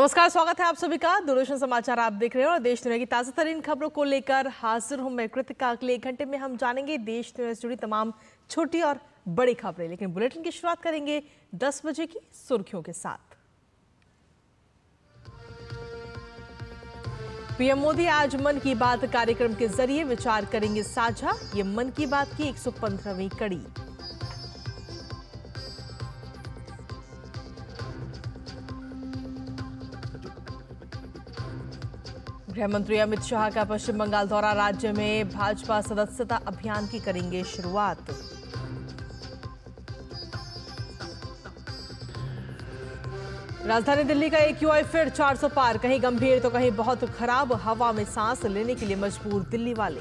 नमस्कार स्वागत है आप सभी का दूरदर्शन समाचार आप देख रहे हैं और देश दुनिया की ताज़ा तरीन खबरों को लेकर हाजिर हूं मैं कृतिका अगले एक घंटे में हम जानेंगे देश दुनिया से जुड़ी तमाम छोटी और बड़ी खबरें लेकिन बुलेटिन की शुरुआत करेंगे 10 बजे की सुर्खियों के साथ पीएम मोदी आज मन की बात कार्यक्रम के जरिए विचार करेंगे साझा ये मन की बात की एक कड़ी गृहमंत्री अमित शाह का पश्चिम बंगाल दौरा राज्य में भाजपा सदस्यता अभियान की करेंगे शुरुआत राजधानी दिल्ली का एक यूआई फिर 400 पार कहीं गंभीर तो कहीं बहुत खराब हवा में सांस लेने के लिए मजबूर दिल्ली वाले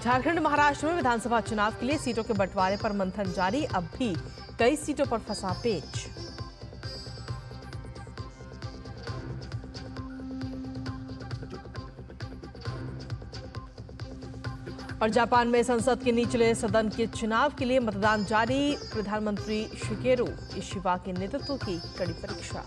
झारखंड महाराष्ट्र में विधानसभा चुनाव के लिए सीटों के बंटवारे पर मंथन जारी अब भी कई सीटों पर फंसा पेच और जापान में संसद के निचले सदन के चुनाव के लिए मतदान जारी प्रधानमंत्री शिकेरू इशिवा के नेतृत्व की कड़ी परीक्षा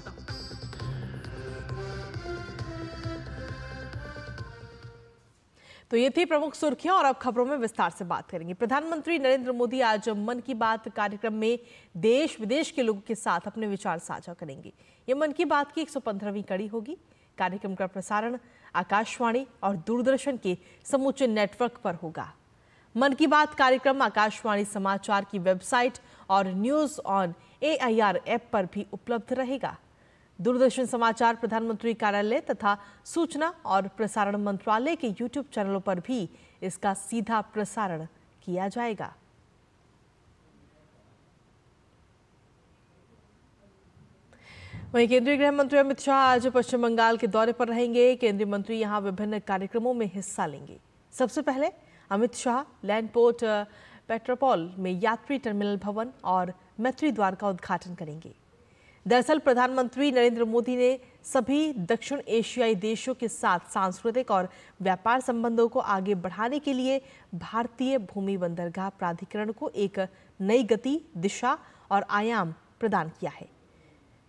तो ये थी प्रमुख सुर्खियां और अब खबरों में विस्तार से बात करेंगे प्रधानमंत्री नरेंद्र मोदी आज मन की बात कार्यक्रम में देश विदेश के लोगों के साथ अपने विचार साझा करेंगे ये मन की बात की एक कड़ी होगी कार्यक्रम का प्रसारण आकाशवाणी और दूरदर्शन के समूचे नेटवर्क पर होगा मन की बात कार्यक्रम आकाशवाणी समाचार की वेबसाइट और न्यूज ऑन ए ऐप पर भी उपलब्ध रहेगा दूरदर्शन समाचार प्रधानमंत्री कार्यालय तथा सूचना और प्रसारण मंत्रालय के यूट्यूब चैनलों पर भी इसका सीधा प्रसारण किया जाएगा वहीं केंद्रीय गृह मंत्री अमित शाह आज पश्चिम बंगाल के दौरे पर रहेंगे केंद्रीय मंत्री यहां विभिन्न कार्यक्रमों में हिस्सा लेंगे सबसे पहले अमित शाह लैंडपोर्ट पेट्रोपोल में यात्री टर्मिनल भवन और मैत्री द्वार का उद्घाटन करेंगे दरअसल प्रधानमंत्री नरेंद्र मोदी ने सभी दक्षिण एशियाई देशों के साथ सांस्कृतिक और व्यापार संबंधों को आगे बढ़ाने के लिए भारतीय भूमि बंदरगाह प्राधिकरण को एक नई गति दिशा और आयाम प्रदान किया है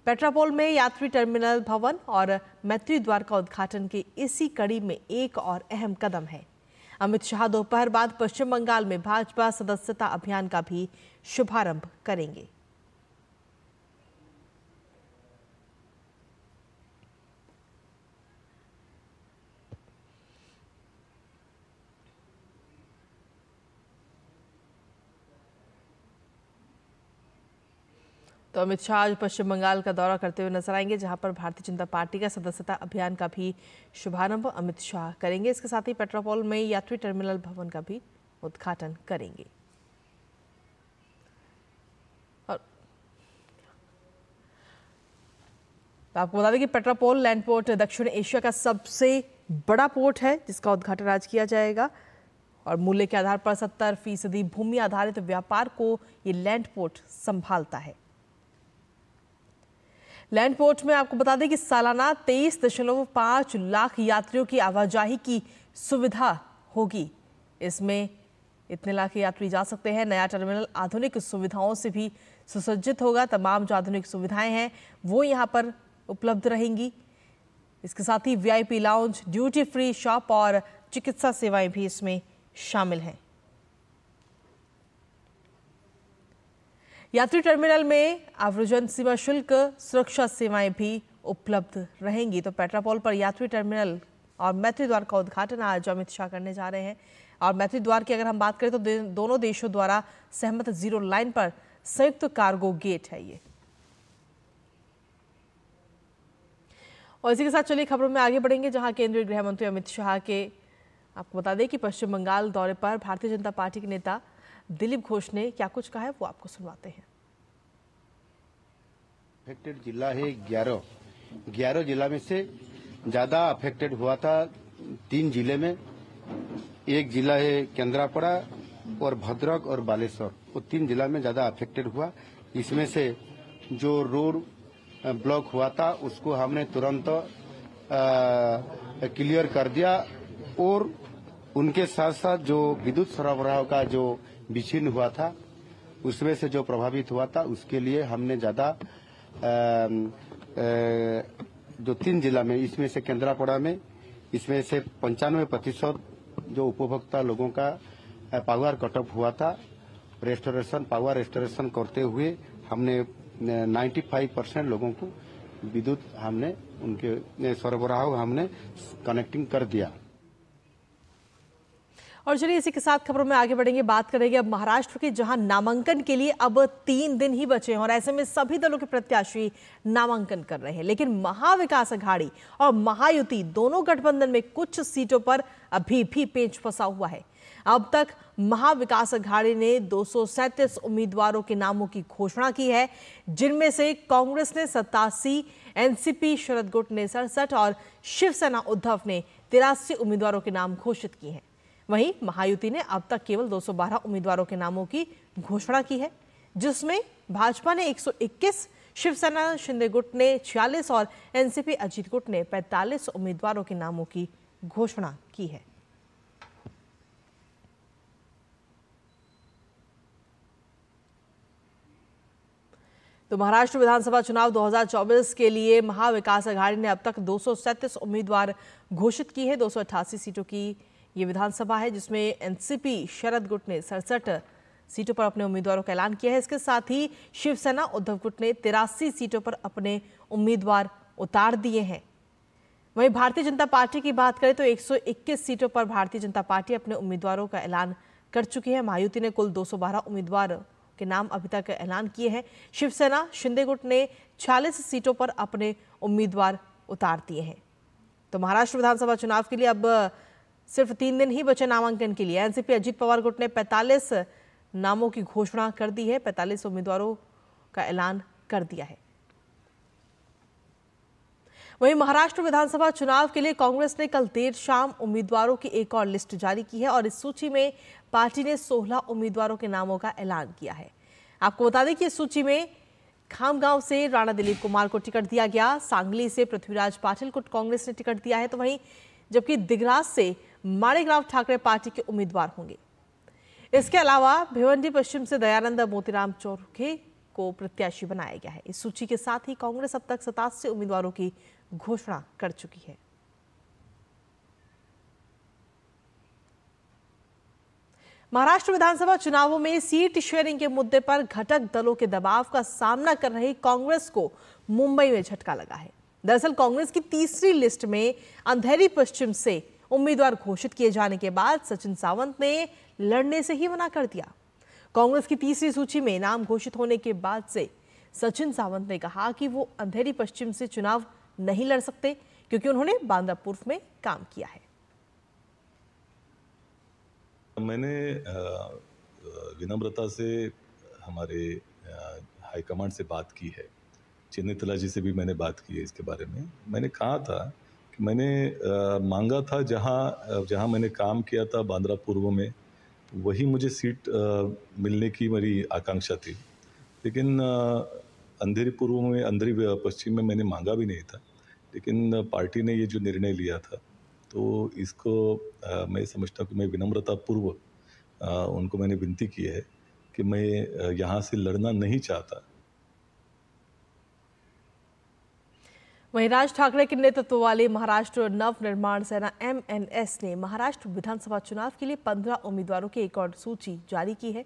पेट्रापोल में यात्री टर्मिनल भवन और मैत्री द्वार का उद्घाटन के इसी कड़ी में एक और अहम कदम है अमित शाह दोपहर बाद पश्चिम बंगाल में भाजपा सदस्यता अभियान का भी शुभारंभ करेंगे तो अमित शाह आज पश्चिम बंगाल का दौरा करते हुए नजर आएंगे जहां पर भारतीय जनता पार्टी का सदस्यता अभियान का भी शुभारंभ अमित शाह करेंगे इसके साथ ही पेट्रोपोल में यात्री टर्मिनल भवन का भी उद्घाटन करेंगे तो आपको बता दें कि पेट्रापोल लैंड पोर्ट दक्षिण एशिया का सबसे बड़ा पोर्ट है जिसका उद्घाटन आज किया जाएगा और मूल्य के आधार पर सत्तर फीसदी भूमि आधारित व्यापार को ये लैंड पोर्ट संभालता है लैंड पोर्ट में आपको बता दें कि सालाना तेईस दशमलव पाँच लाख यात्रियों की आवाजाही की सुविधा होगी इसमें इतने लाख यात्री जा सकते हैं नया टर्मिनल आधुनिक सुविधाओं से भी सुसज्जित होगा तमाम जो आधुनिक सुविधाएं हैं वो यहाँ पर उपलब्ध रहेंगी इसके साथ ही VIP lounge duty free shop और चिकित्सा सेवाएं भी इसमें शामिल हैं यात्री टर्मिनल में आव्रजन सीमा शुल्क सुरक्षा सेवाएं भी उपलब्ध रहेंगी तो पेट्रापोल पर यात्री टर्मिनल और मैत्री द्वार का उद्घाटन आज अमित शाह करने जा रहे हैं और मैत्री द्वार की अगर हम बात करें तो दोनों देशों द्वारा सहमत जीरो लाइन पर संयुक्त कार्गो गेट है ये और इसी के साथ चलिए खबरों में आगे बढ़ेंगे जहां केंद्रीय गृह मंत्री अमित शाह के आपको बता दें कि पश्चिम बंगाल दौरे पर भारतीय जनता पार्टी के नेता दिलीप घोष ने क्या कुछ कहा है वो आपको सुनवाते हैं अफेक्टेड जिला है ग्यारह ग्यारह जिला में से ज्यादा अफेक्टेड हुआ था तीन जिले में एक जिला है केन्द्रापड़ा और भद्रक और बालेश्वर वो तीन जिला में ज्यादा अफेक्टेड हुआ इसमें से जो रोड ब्लॉक हुआ था उसको हमने तुरंत क्लियर कर दिया और उनके साथ साथ जो विद्युत सरबराह का जो विच्छिन्न हुआ था उसमें से जो प्रभावित हुआ था उसके लिए हमने ज्यादा जो तीन जिला में इसमें से केंद्रापड़ा में इसमें से पंचानवे प्रतिशत जो उपभोक्ता लोगों का पावर कटअप हुआ था रेस्टोरेशन पावर रेस्टोरेशन करते हुए हमने 95 परसेंट लोगों को विद्युत हमने उनके सरबराह हमने कनेक्टिंग कर दिया और चलिए इसी के साथ खबरों में आगे बढ़ेंगे बात करेंगे अब महाराष्ट्र के जहां नामांकन के लिए अब तीन दिन ही बचे हैं और ऐसे में सभी दलों के प्रत्याशी नामांकन कर रहे हैं लेकिन महाविकास अघाड़ी और महायुति दोनों गठबंधन में कुछ सीटों पर अभी भी पेंच फंसा हुआ है अब तक महाविकास अघाड़ी ने दो उम्मीदवारों के नामों की घोषणा की है जिनमें से कांग्रेस ने सतासी एनसीपी शरद गुट ने सड़सठ और शिवसेना उद्धव ने तिरासी उम्मीदवारों के नाम घोषित किए हैं वहीं महायुति ने अब तक केवल 212 उम्मीदवारों के नामों की घोषणा की है जिसमें भाजपा ने 121, शिवसेना शिंदे गुट ने 46 और एनसीपी अजीत गुट ने 45 उम्मीदवारों के नामों की घोषणा की है तो महाराष्ट्र विधानसभा चुनाव 2024 के लिए महाविकास अघाड़ी ने अब तक दो उम्मीदवार घोषित की है दो सीटों की ये विधानसभा है जिसमें एनसीपी शरद गुट ने सड़सठ सीटों पर अपने उम्मीदवारों का ऐलान किया है इसके साथ ही शिवसेना उद्धव गुट ने तिरासी सीटों पर अपने उम्मीदवार उतार दिए हैं वहीं भारतीय जनता पार्टी की बात करें तो 121 सीटों पर भारतीय जनता पार्टी अपने उम्मीदवारों का ऐलान कर चुकी है महायुति ने कुल 212 उम्मीदवार के नाम अभी तक ऐलान किए हैं शिवसेना शिंदे गुट ने 46 सीटों पर अपने उम्मीदवार उतार दिए हैं तो महाराष्ट्र विधानसभा चुनाव के लिए अब सिर्फ तीन दिन ही बचे नामांकन के लिए एनसीपी अजीत पवार गुट ने 45 नामों की घोषणा कर दी है 45 उम्मीदवारों का ऐलान कर दिया है वहीं महाराष्ट्र विधानसभा चुनाव के लिए कांग्रेस ने कल देर शाम उम्मीदवारों की एक और लिस्ट जारी की है और इस सूची में पार्टी ने 16 उम्मीदवारों के नामों का ऐलान किया है आपको बता दें कि इस सूची में खामगांव से राणा दिलीप कुमार को टिकट दिया गया सांगली से पृथ्वीराज पाटिल को कांग्रेस ने टिकट दिया है तो वहीं जबकि दिगराज से माणिकराव ठाकरे पार्टी के उम्मीदवार होंगे इसके अलावा भिवंडी पश्चिम से दयानंद मोतीराम चौरखे को प्रत्याशी बनाया गया है इस सूची के साथ ही कांग्रेस अब तक सतासी उम्मीदवारों की घोषणा कर चुकी है महाराष्ट्र विधानसभा चुनावों में सीट शेयरिंग के मुद्दे पर घटक दलों के दबाव का सामना कर रही कांग्रेस को मुंबई में झटका लगा है दरअसल कांग्रेस की तीसरी लिस्ट में अंधेरी पश्चिम से उम्मीदवार घोषित किए जाने के बाद सचिन सावंत ने लड़ने से ही मना कर दिया कांग्रेस की तीसरी सूची में नाम घोषित होने के बाद से सचिन सावंत ने कहा कि वो अंधेरी पश्चिम से चुनाव नहीं लड़ सकते क्योंकि उन्होंने बांदा पूर्व में काम किया है मैंने विनम्रता से हमारे हाईकमांड से बात की है चेन्नतला जी से भी मैंने बात की है इसके बारे में मैंने कहा था मैंने मांगा था जहाँ जहाँ मैंने काम किया था बांद्रा पूर्व में वही मुझे सीट मिलने की मेरी आकांक्षा थी लेकिन अंधेरी पूर्व में अंधेरी पश्चिम में मैंने मांगा भी नहीं था लेकिन पार्टी ने ये जो निर्णय लिया था तो इसको आ, मैं समझता हूँ कि मैं विनम्रता पूर्व उनको मैंने विनती की है कि मैं यहाँ से लड़ना नहीं चाहता वहीं राज ठाकरे के नेतृत्व वाली महाराष्ट्र नव निर्माण सेना एमएनएस ने महाराष्ट्र विधानसभा चुनाव के लिए पंद्रह उम्मीदवारों की एक और सूची जारी की है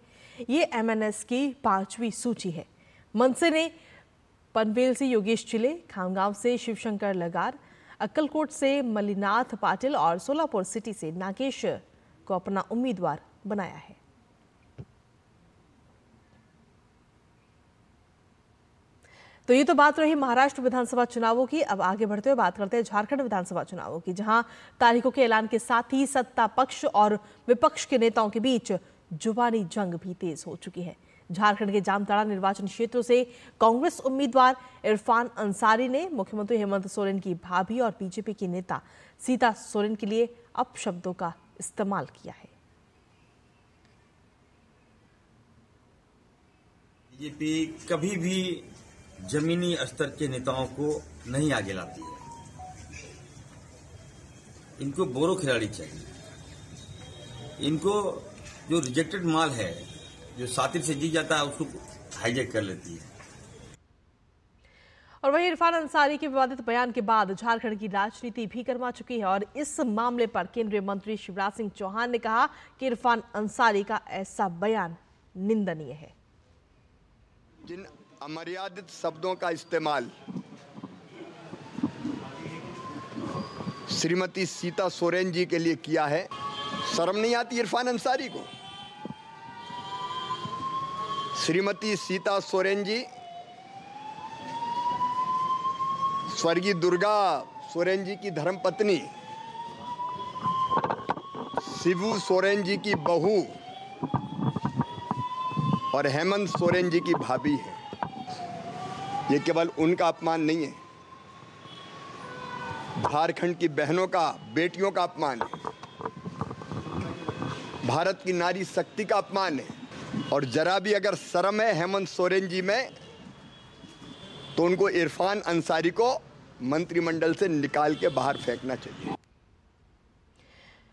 ये एमएनएस की पांचवी सूची है मनसे ने पनवेल से योगेश चिले खामगांव से शिवशंकर लगार अक्कलकोट से मलिनाथ पाटिल और सोलापुर सिटी से नागेश को अपना उम्मीदवार बनाया है तो ये तो बात रही महाराष्ट्र विधानसभा चुनावों की अब आगे बढ़ते हुए बात करते हैं झारखंड विधानसभा चुनावों की जहां तारीखों के ऐलान के साथ ही सत्ता पक्ष और विपक्ष के नेताओं के बीच जुबानी जंग भी तेज हो चुकी है झारखंड के जामताड़ा निर्वाचन क्षेत्र से कांग्रेस उम्मीदवार इरफान अंसारी ने मुख्यमंत्री हेमंत सोरेन की भाभी और बीजेपी की नेता सीता सोरेन के लिए अपशब्दों का इस्तेमाल किया है बीजेपी कभी भी जमीनी स्तर के नेताओं को नहीं आगे लाती है इनको बोरो खिलाड़ी चाहिए इनको जो रिजेक्टेड माल है जो सातिर से जी जाता है उसको हाईजेक कर लेती है और वहीं इरफान अंसारी के विवादित बयान के बाद झारखंड की राजनीति भी गर्मा चुकी है और इस मामले पर केंद्रीय मंत्री शिवराज सिंह चौहान ने कहा कि इरफान अंसारी का ऐसा बयान निंदनीय है जिन अमर्यादित शब्दों का इस्तेमाल श्रीमती सीता सोरेन जी के लिए किया है शर्म नहीं आती इरफान अंसारी को श्रीमती सीता सोरेन जी स्वर्गीय दुर्गा सोरेन जी की धर्मपत्नी शिबू सोरेन जी की बहू और हेमंत सोरेन जी की भाभी है ये केवल उनका अपमान नहीं है झारखंड की बहनों का बेटियों का अपमान है भारत की नारी शक्ति का अपमान है और जरा भी अगर शर्म है हेमंत सोरेन जी में तो उनको इरफान अंसारी को मंत्रिमंडल से निकाल के बाहर फेंकना चाहिए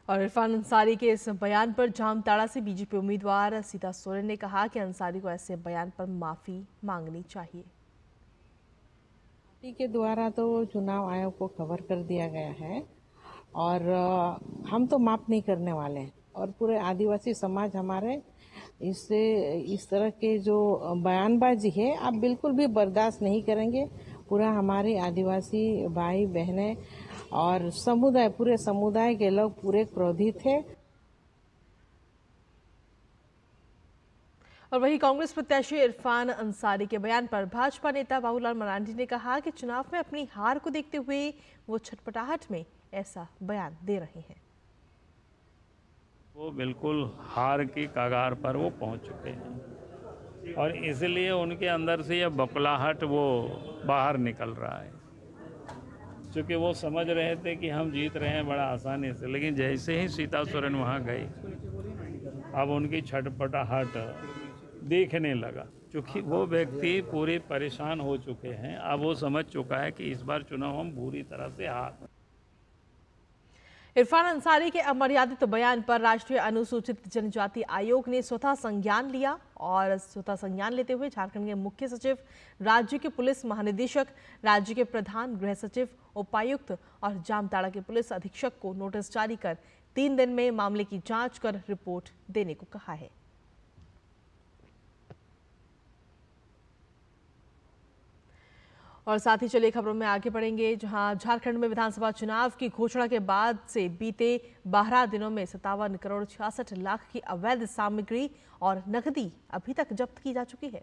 और इरफान अंसारी के इस बयान पर जामताड़ा से बीजेपी उम्मीदवार सीता सोरेन ने कहा कि अंसारी को ऐसे बयान पर माफ़ी मांगनी चाहिए पार्टी के द्वारा तो चुनाव आयोग को कवर कर दिया गया है और हम तो माफ नहीं करने वाले हैं और पूरे आदिवासी समाज हमारे इससे इस तरह के जो बयानबाजी है आप बिल्कुल भी बर्दाश्त नहीं करेंगे पूरा हमारे आदिवासी भाई बहनें और समुदाय पूरे समुदाय के लोग पूरे क्रोधित थे और वहीं कांग्रेस प्रत्याशी इरफान अंसारी के बयान पर भाजपा नेता बाबूलाल मरांडी ने कहा कि चुनाव में अपनी हार को देखते हुए वो छटपटाहट में ऐसा बयान दे रहे हैं वो बिल्कुल हार की कागार पर वो पहुंच चुके हैं और इसलिए उनके अंदर से यह बकलाहट वो बाहर निकल रहा है क्योंकि वो समझ रहे थे कि हम जीत रहे हैं बड़ा आसानी से लेकिन जैसे ही सीता सोरेन वहाँ गई अब उनकी छटपटाहट देखने लगा क्योंकि वो व्यक्ति पूरे परेशान हो चुके हैं अब वो समझ चुका है कि इस बार चुनाव हम बुरी तरह से हार इरफान अंसारी के अमर्यादित बयान पर राष्ट्रीय अनुसूचित जनजाति आयोग ने स्वतः संज्ञान लिया और स्वतः संज्ञान लेते हुए झारखंड के मुख्य सचिव राज्य के पुलिस महानिदेशक राज्य के प्रधान गृह सचिव उपायुक्त और जामताड़ा के पुलिस अधीक्षक को नोटिस जारी कर तीन दिन में मामले की जांच कर रिपोर्ट देने को कहा है और साथ ही चलिए खबरों में आगे बढ़ेंगे जहां झारखंड में विधानसभा चुनाव की घोषणा के बाद से बीते बारह दिनों में सत्तावन करोड़ छियासठ लाख की अवैध सामग्री और नकदी अभी तक जब्त की जा चुकी है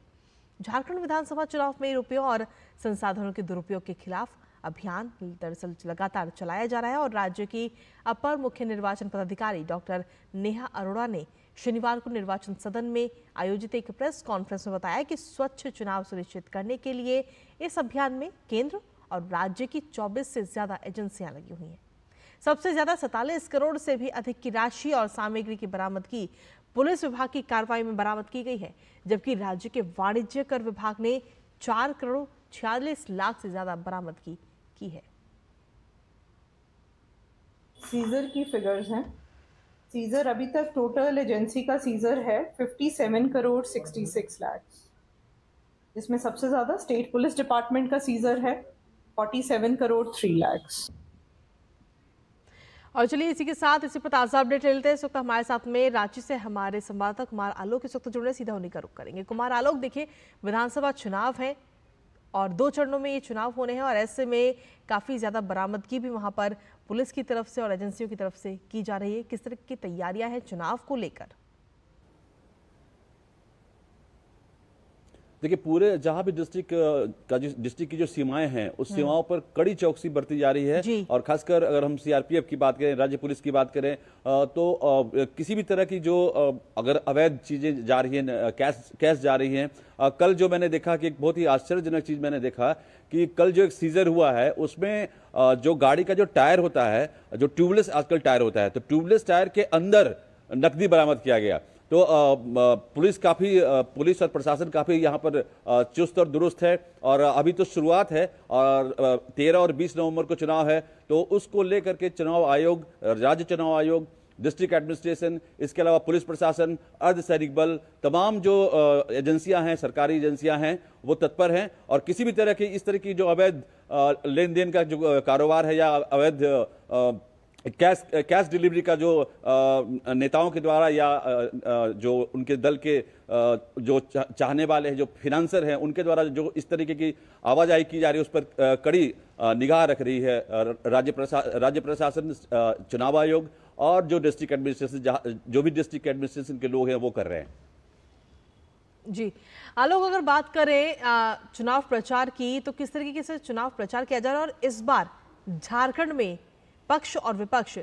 झारखंड विधानसभा चुनाव में रुपयों और संसाधनों के दुरुपयोग के खिलाफ अभियान दरअसल लगातार चलाया जा रहा है और राज्य की अपर मुख्य निर्वाचन पदाधिकारी डॉक्टर नेहा अरोड़ा ने शनिवार को निर्वाचन सदन में आयोजित एक प्रेस कॉन्फ्रेंस में बताया कि स्वच्छ चुनाव सुनिश्चित करने के लिए इस अभियान में केंद्र और राज्य की 24 से ज्यादा एजेंसियां लगी हुई हैं सबसे ज्यादा सैतालीस करोड़ से भी अधिक की राशि और सामग्री की बरामदगी पुलिस विभाग की कार्रवाई में बरामद की गई है जबकि राज्य के वाणिज्य कर विभाग ने चार करोड़ छियालीस लाख से ज्यादा बरामदगी की है सीजर की फिगर्स हैं सीजर अभी तक टोटल एजेंसी का सीजर है 57 करोड़ 66 लाख जिसमें सबसे ज़्यादा स्टेट पुलिस डिपार्टमेंट का सीजर है 47 करोड़ 3 लाख और चलिए इसी के साथ इसी पर ताज़ा अपडेट ले लेते हैं इस वक्त हमारे साथ में रांची से हमारे संवाददाता कुमार आलोक इस वक्त जुड़े सीधा उन्हीं का रुख करेंगे कुमार आलोक देखिए विधानसभा चुनाव है और दो चरणों में ये चुनाव होने हैं और ऐसे में काफ़ी ज़्यादा बरामदगी भी वहाँ पर पुलिस की तरफ से और एजेंसियों की तरफ से की जा रही है किस तरह की तैयारियां हैं चुनाव को लेकर देखिए पूरे जहां भी डिस्ट्रिक्ट का जो डिस्ट्रिक्ट की जो सीमाएं हैं उस हम्म। सीमाओं पर कड़ी चौकसी बरती जा रही है और खासकर अगर हम सीआरपीएफ की बात करें राज्य पुलिस की बात करें तो किसी भी तरह की जो अगर अवैध चीजें जा रही हैं कैश कैश जा रही है कल जो मैंने देखा कि एक बहुत ही आश्चर्यजनक चीज मैंने देखा कि कल जो एक सीजर हुआ है उसमें जो गाड़ी का जो टायर होता है जो ट्यूबलेस आजकल टायर होता है तो ट्यूबलेस टायर के अंदर नकदी बरामद किया गया तो पुलिस काफ़ी पुलिस और प्रशासन काफ़ी यहाँ पर चुस्त और दुरुस्त है और अभी तो शुरुआत है और तेरह और बीस नवंबर को चुनाव है तो उसको लेकर के चुनाव आयोग राज्य चुनाव आयोग डिस्ट्रिक्ट एडमिनिस्ट्रेशन इसके अलावा पुलिस प्रशासन अर्धसैनिक बल तमाम जो एजेंसियां हैं सरकारी एजेंसियां हैं वो तत्पर हैं और किसी भी तरह की इस तरह की जो अवैध लेन देन का जो कारोबार है या अवैध कैश कैश डिलीवरी का जो नेताओं के द्वारा या जो उनके दल के जो चाहने वाले हैं जो फिनांसर हैं उनके द्वारा जो इस तरीके की आवाजाही की जा रही है उस पर कड़ी निगाह रख रही है राज्य प्रशा राज्य प्रशासन चुनाव आयोग और जो डिस्ट्रिक्ट एडमिनिस्ट्रेशन जो भी डिस्ट्रिक्ट एडमिनिस्ट्रेशन के लोग हैं वो कर रहे हैं जी आलोक अगर बात करें चुनाव प्रचार की तो किस तरीके से चुनाव प्रचार किया जा रहा है और इस बार झारखंड में पक्ष और विपक्ष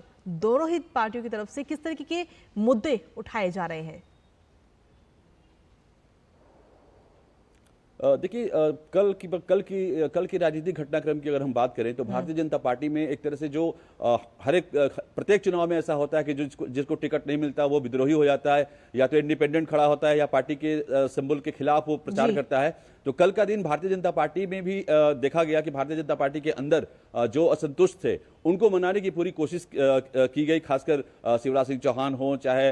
दोनों ही पार्टियों की तरफ से किस तरीके के मुद्दे उठाए जा रहे हैं देखिए कल की कल की कल की राजनीतिक घटनाक्रम की अगर हम बात करें तो भारतीय हाँ। जनता पार्टी में एक तरह से जो हर एक प्रत्येक चुनाव में ऐसा होता है कि जिसको जिसको टिकट नहीं मिलता वो विद्रोही हो जाता है या तो इंडिपेंडेंट खड़ा होता है या पार्टी के सिंबल के खिलाफ वो प्रचार करता है तो कल का दिन भारतीय जनता पार्टी में भी देखा गया कि भारतीय जनता पार्टी के अंदर जो असंतुष्ट थे उनको मनाने की पूरी कोशिश की गई खासकर शिवराज सिंह चौहान हो चाहे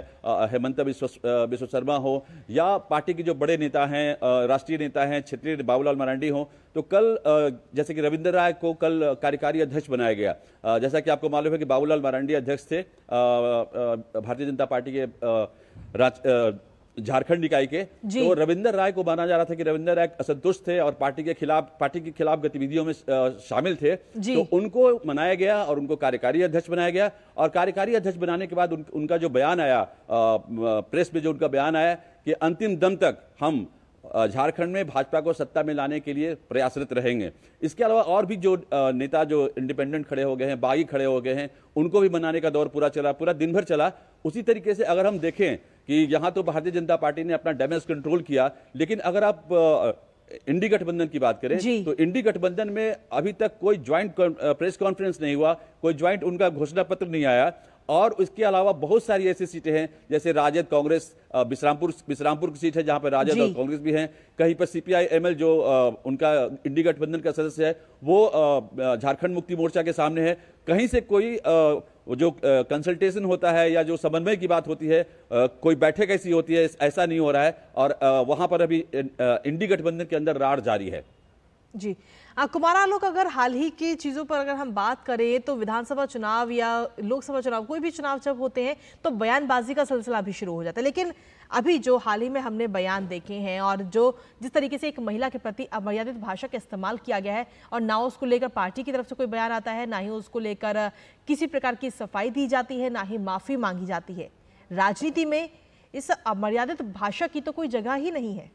हेमंत विश्व शर्मा हो या पार्टी के जो बड़े नेता हैं राष्ट्रीय नेता हैं क्षेत्रीय बाबूलाल मरांडी हो तो कल जैसे कि रविंद्र राय को कल कार्यकारी अध्यक्ष बनाया गया जैसा कि आपको मालूम है कि बाबूलाल मरांडी अध्यक्ष थे भारतीय जनता पार्टी के राज झारखंड निकाय के तो रविंदर राय को माना जा रहा था कि रविंदर राय असंतुष्ट थे और पार्टी के खिलाफ पार्टी के खिलाफ गतिविधियों में शामिल थे तो उनको मनाया गया और उनको कार्यकारी अध्यक्ष बनाया गया और कार्यकारी अध्यक्ष बनाने के बाद उन, उनका जो बयान आया प्रेस में जो उनका बयान आया कि अंतिम दम तक हम झारखंड में भाजपा को सत्ता में लाने के लिए प्रयासरत रहेंगे इसके अलावा और भी जो नेता जो इंडिपेंडेंट खड़े हो गए हैं बागी खड़े हो गए हैं उनको भी मनाने का दौर पूरा चला पूरा दिन भर चला उसी तरीके से अगर हम देखें कि यहाँ तो भारतीय जनता पार्टी ने अपना डैमेज कंट्रोल किया लेकिन अगर आप इंडी गठबंधन की बात करें तो इंडी गठबंधन में अभी तक कोई ज्वाइंट प्रेस कॉन्फ्रेंस नहीं हुआ कोई ज्वाइंट उनका घोषणा पत्र नहीं आया और उसके अलावा बहुत सारी ऐसी सीटें हैं जैसे राजद कांग्रेस बिश्रामपुर बिश्रामपुर की सीट है जहां पर राजद और कांग्रेस भी हैं कहीं पर सीपीआई एमएल जो उनका इंडी गठबंधन का सदस्य है वो झारखंड मुक्ति मोर्चा के सामने है कहीं से कोई जो कंसल्टेशन होता है या जो समन्वय की बात होती है कोई बैठक ऐसी होती है ऐसा नहीं हो रहा है और वहां पर अभी इंडी गठबंधन के अंदर राड़ जारी है जी कुमार आलोक अगर हाल ही की चीज़ों पर अगर हम बात करें तो विधानसभा चुनाव या लोकसभा चुनाव कोई भी चुनाव जब होते हैं तो बयानबाजी का सिलसिला भी शुरू हो जाता है लेकिन अभी जो हाल ही में हमने बयान देखे हैं और जो जिस तरीके से एक महिला के प्रति अमर्यादित भाषा का इस्तेमाल किया गया है और ना उसको लेकर पार्टी की तरफ से कोई बयान आता है ना ही उसको लेकर किसी प्रकार की सफाई दी जाती है ना ही माफ़ी मांगी जाती है राजनीति में इस अमर्यादित भाषा की तो कोई जगह ही नहीं है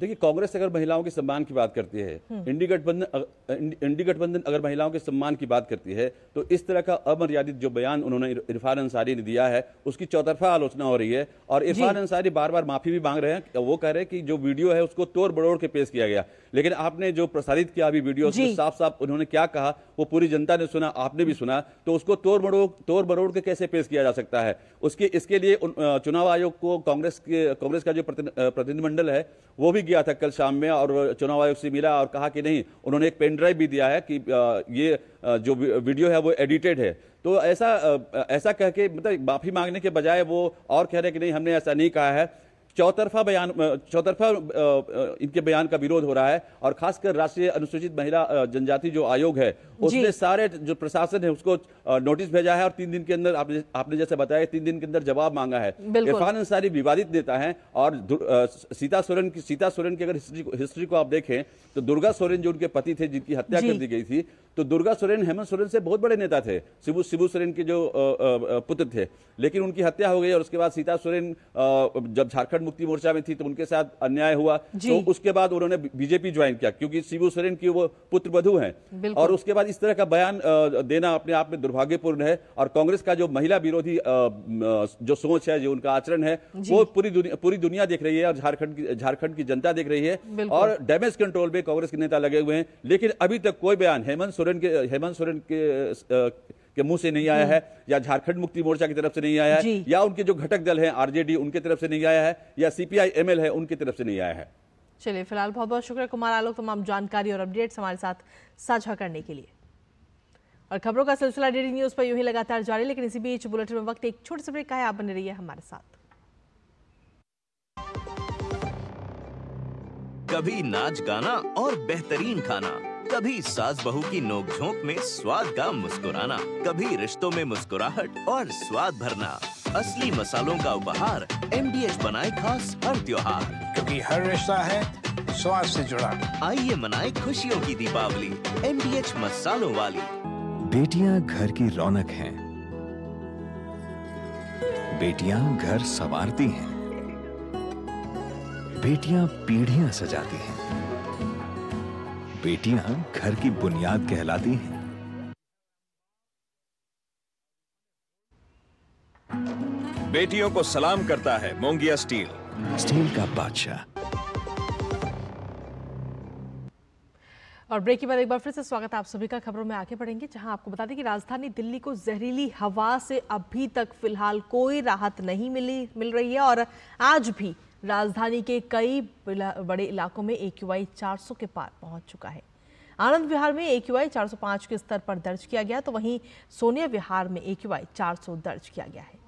देखिए कांग्रेस अगर महिलाओं के सम्मान की बात करती है हम्म। इंडी गठबंधन इंडी गठबंधन अगर महिलाओं के सम्मान की बात करती है तो इस तरह का अमर्यादित जो बयान उन्होंने इरफान अंसारी ने दिया है उसकी चौतरफा आलोचना हो रही है और इरफान अंसारी बार बार माफी भी मांग रहे हैं वो कह रहे हैं कि जो वीडियो है उसको तोड़ बड़ोड़ के पेश किया गया लेकिन आपने जो प्रसारित किया अभी वीडियो साफ साफ उन्होंने क्या कहा वो पूरी जनता ने सुना आपने भी सुना तो उसको तोड़ बड़ोड़ तोड़ बड़ोड़ के कैसे पेश किया जा सकता है उसके इसके लिए चुनाव आयोग को कांग्रेस कांग्रेस का जो प्रतिनिधिमंडल है वो भी गया था कल शाम में और चुनाव आयोग से मिला और कहा कि नहीं उन्होंने एक पेन ड्राइव भी दिया है कि ये जो वीडियो है वो एडिटेड है तो ऐसा ऐसा कह के मतलब माफ़ी मांगने के बजाय वो और कह रहे कि नहीं हमने ऐसा नहीं कहा है चौतरफा बयान चौतरफा इनके बयान का विरोध हो रहा है और खासकर राष्ट्रीय अनुसूचित महिला जनजाति जो आयोग है उसने सारे जो प्रशासन है उसको नोटिस भेजा है और तीन दिन के अंदर आपने आपने जैसे बताया तीन दिन के अंदर जवाब मांगा है इरफान अंसारी विवादित नेता है और सीता सोरेन की सीता सोरेन की अगर हिस्ट्री को, हिस्ट्री को आप देखें तो दुर्गा सोरेन जो उनके पति थे जिनकी हत्या कर दी गई थी तो दुर्गा सोरेन हेमंत सोरेन से बहुत बड़े नेता थे शिबू शिबू सोरेन के जो पुत्र थे लेकिन उनकी हत्या हो गई और उसके बाद सीता सोरेन जब झारखंड मुक्ति मोर्चा में थी तो उनके साथ अन्याय हुआ तो उसके बाद उन्होंने बीजेपी ज्वाइन किया क्योंकि शिबू सोरेन की वो पुत्र बधु है और उसके बाद इस तरह का बयान देना अपने आप में दुर्भाग्यपूर्ण है और कांग्रेस का जो महिला विरोधी जो सोच है जो उनका आचरण है वो पूरी पूरी दुनिया देख रही है और झारखंड की झारखंड की जनता देख रही है और डैमेज कंट्रोल में कांग्रेस के नेता लगे हुए हैं लेकिन अभी तक कोई बयान हेमंत सोरेन के हेमंत सोरेन के के मुंह से नहीं आया हम्म। है या झारखंड मुक्ति मोर्चा की तरफ से नहीं आया है या उनके जो घटक दल हैं आरजेडी उनके तरफ से नहीं आया है या सीपीआई एमएल है उनकी तरफ से नहीं आया है चलिए फिलहाल बहुत बहुत शुक्रिया कुमार आलोक तमाम जानकारी और अपडेट्स हमारे साथ साझा करने के लिए और खबरों का सिलसिला डेली न्यूज पर यूं ही लगातार जारी लेकिन इसी बीच बुलेटिन में वक्त एक छोटे से ब्रेक का है आप बने रहिए हमारे साथ कभी नाच गाना और बेहतरीन खाना कभी सास बहू की नोकझोंक में स्वाद का मुस्कुराना कभी रिश्तों में मुस्कुराहट और स्वाद भरना असली मसालों का उपहार एम डी एच बनाए खास हर त्योहार क्योंकि हर रिश्ता है स्वाद से जुड़ा आइए मनाए खुशियों की दीपावली एम डी एच मसालों वाली बेटियां घर की रौनक हैं बेटियां घर संवारती हैं बेटियां पीढ़ियां सजाती हैं बेटियां घर की बुनियाद कहलाती हैं बेटियों को सलाम करता है मोंगिया स्टील स्टील का बादशाह और ब्रेक के बाद एक बार फिर से स्वागत है आप सभी का खबरों में आगे बढ़ेंगे जहां आपको बता दें कि राजधानी दिल्ली को जहरीली हवा से अभी तक फिलहाल कोई राहत नहीं मिली मिल रही है और आज भी राजधानी के कई बड़े इलाकों में ए क्यू आई के पार पहुंच चुका है आनंद विहार में ए क्यू आई के स्तर पर दर्ज किया गया तो वहीं सोनिया विहार में ए क्यू आई दर्ज किया गया है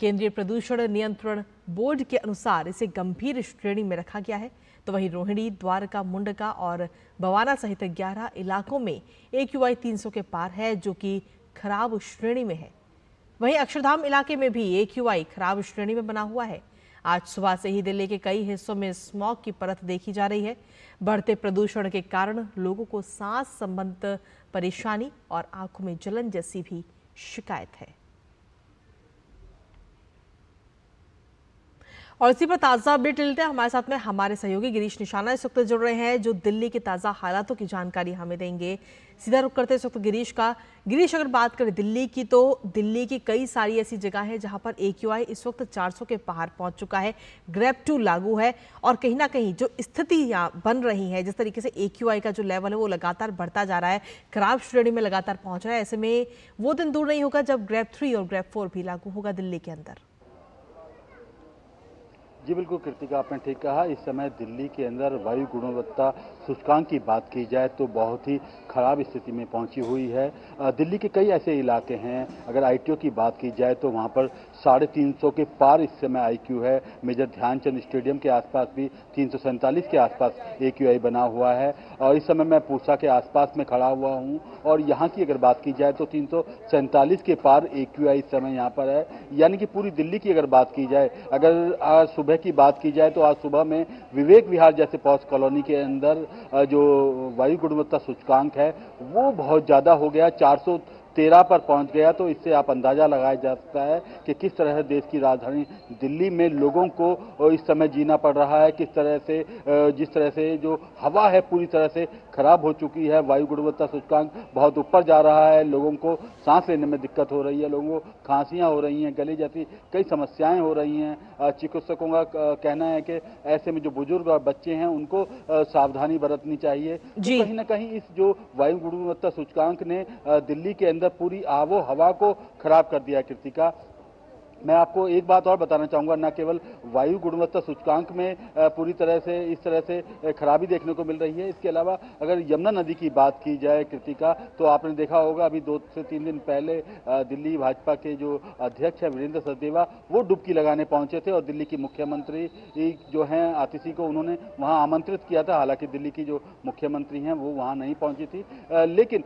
केंद्रीय प्रदूषण नियंत्रण बोर्ड के अनुसार इसे गंभीर श्रेणी में रखा गया है तो वहीं रोहिणी द्वारका मुंडका और बवाना सहित 11 इलाकों में ए क्यू आई के पार है जो कि खराब श्रेणी में है वहीं अक्षरधाम इलाके में भी ए खराब श्रेणी में बना हुआ है आज सुबह से ही दिल्ली के कई हिस्सों में स्मॉग की परत देखी जा रही है बढ़ते प्रदूषण के कारण लोगों को सांस संबंध परेशानी और आंखों में जलन जैसी भी शिकायत है और इसी पर ताज़ा अपडेट लेते हैं हमारे साथ में हमारे सहयोगी गिरीश निशाना इस वक्त जुड़ रहे हैं जो दिल्ली के ताज़ा हालातों की जानकारी हमें देंगे सीधा रुख करते हैं इस वक्त गिरीश का गिरीश अगर बात करें दिल्ली की तो दिल्ली की कई सारी ऐसी जगह है जहां पर ए इस वक्त 400 के पार पहुंच चुका है ग्रैप टू लागू है और कहीं ना कहीं जो स्थिति यहाँ बन रही है जिस तरीके से ए का जो लेवल है वो लगातार बढ़ता जा रहा है खराब श्रेणी में लगातार पहुँच रहा है ऐसे में वो दिन दूर नहीं होगा जब ग्रैप थ्री और ग्रैप फोर भी लागू होगा दिल्ली के अंदर जी बिल्कुल कृतिका आपने ठीक कहा इस समय दिल्ली के अंदर वायु गुणवत्ता सूचकांक की बात की जाए तो बहुत ही खराब स्थिति में पहुंची हुई है दिल्ली के कई ऐसे इलाके हैं अगर आईटीओ की बात की जाए तो वहां पर साढ़े तीन सौ के पार इस समय आईक्यू है मेजर ध्यानचंद स्टेडियम के आसपास भी तीन सौ सैंतालीस के आसपास ए बना हुआ है और इस समय मैं पूसा के आसपास में खड़ा हुआ हूँ और यहाँ की अगर बात की जाए तो तीन सौ सैंतालीस के पार ए इस समय यहाँ पर है यानी कि पूरी दिल्ली की अगर बात की जाए अगर सुबह की बात की जाए तो आज सुबह में विवेक विहार जैसे पॉस कॉलोनी के अंदर जो वायु गुणवत्ता सूचकांक है वो बहुत ज़्यादा हो गया चार तेरह पर पहुंच गया तो इससे आप अंदाजा लगाया जा सकता है कि किस तरह से देश की राजधानी दिल्ली में लोगों को इस समय जीना पड़ रहा है किस तरह से जिस तरह से जो हवा है पूरी तरह से खराब हो चुकी है वायु गुणवत्ता सूचकांक बहुत ऊपर जा रहा है लोगों को सांस लेने में दिक्कत हो रही है लोगों को खांसियाँ हो रही हैं गले जैसी कई समस्याएं हो रही हैं चिकित्सकों का कहना है कि ऐसे में जो बुजुर्ग और बच्चे हैं उनको सावधानी बरतनी चाहिए तो कहीं ना कहीं इस जो वायु गुणवत्ता सूचकांक ने दिल्ली के अंदर पूरी आवो हवा को खराब कर दिया कृतिका मैं आपको एक बात और बताना चाहूंगा न केवल वायु गुणवत्ता सूचकांक में पूरी तरह से इस तरह से खराबी देखने को मिल रही है इसके अलावा अगर यमुना नदी की बात की जाए कृतिका तो आपने देखा होगा अभी दो से तीन दिन पहले दिल्ली भाजपा के जो अध्यक्ष है वीरेंद्र सचदेवा वो डुबकी लगाने पहुंचे थे और दिल्ली की मुख्यमंत्री जो हैं आतिशी को उन्होंने वहां आमंत्रित किया था हालांकि दिल्ली की जो मुख्यमंत्री हैं वो वहां नहीं पहुंची थी लेकिन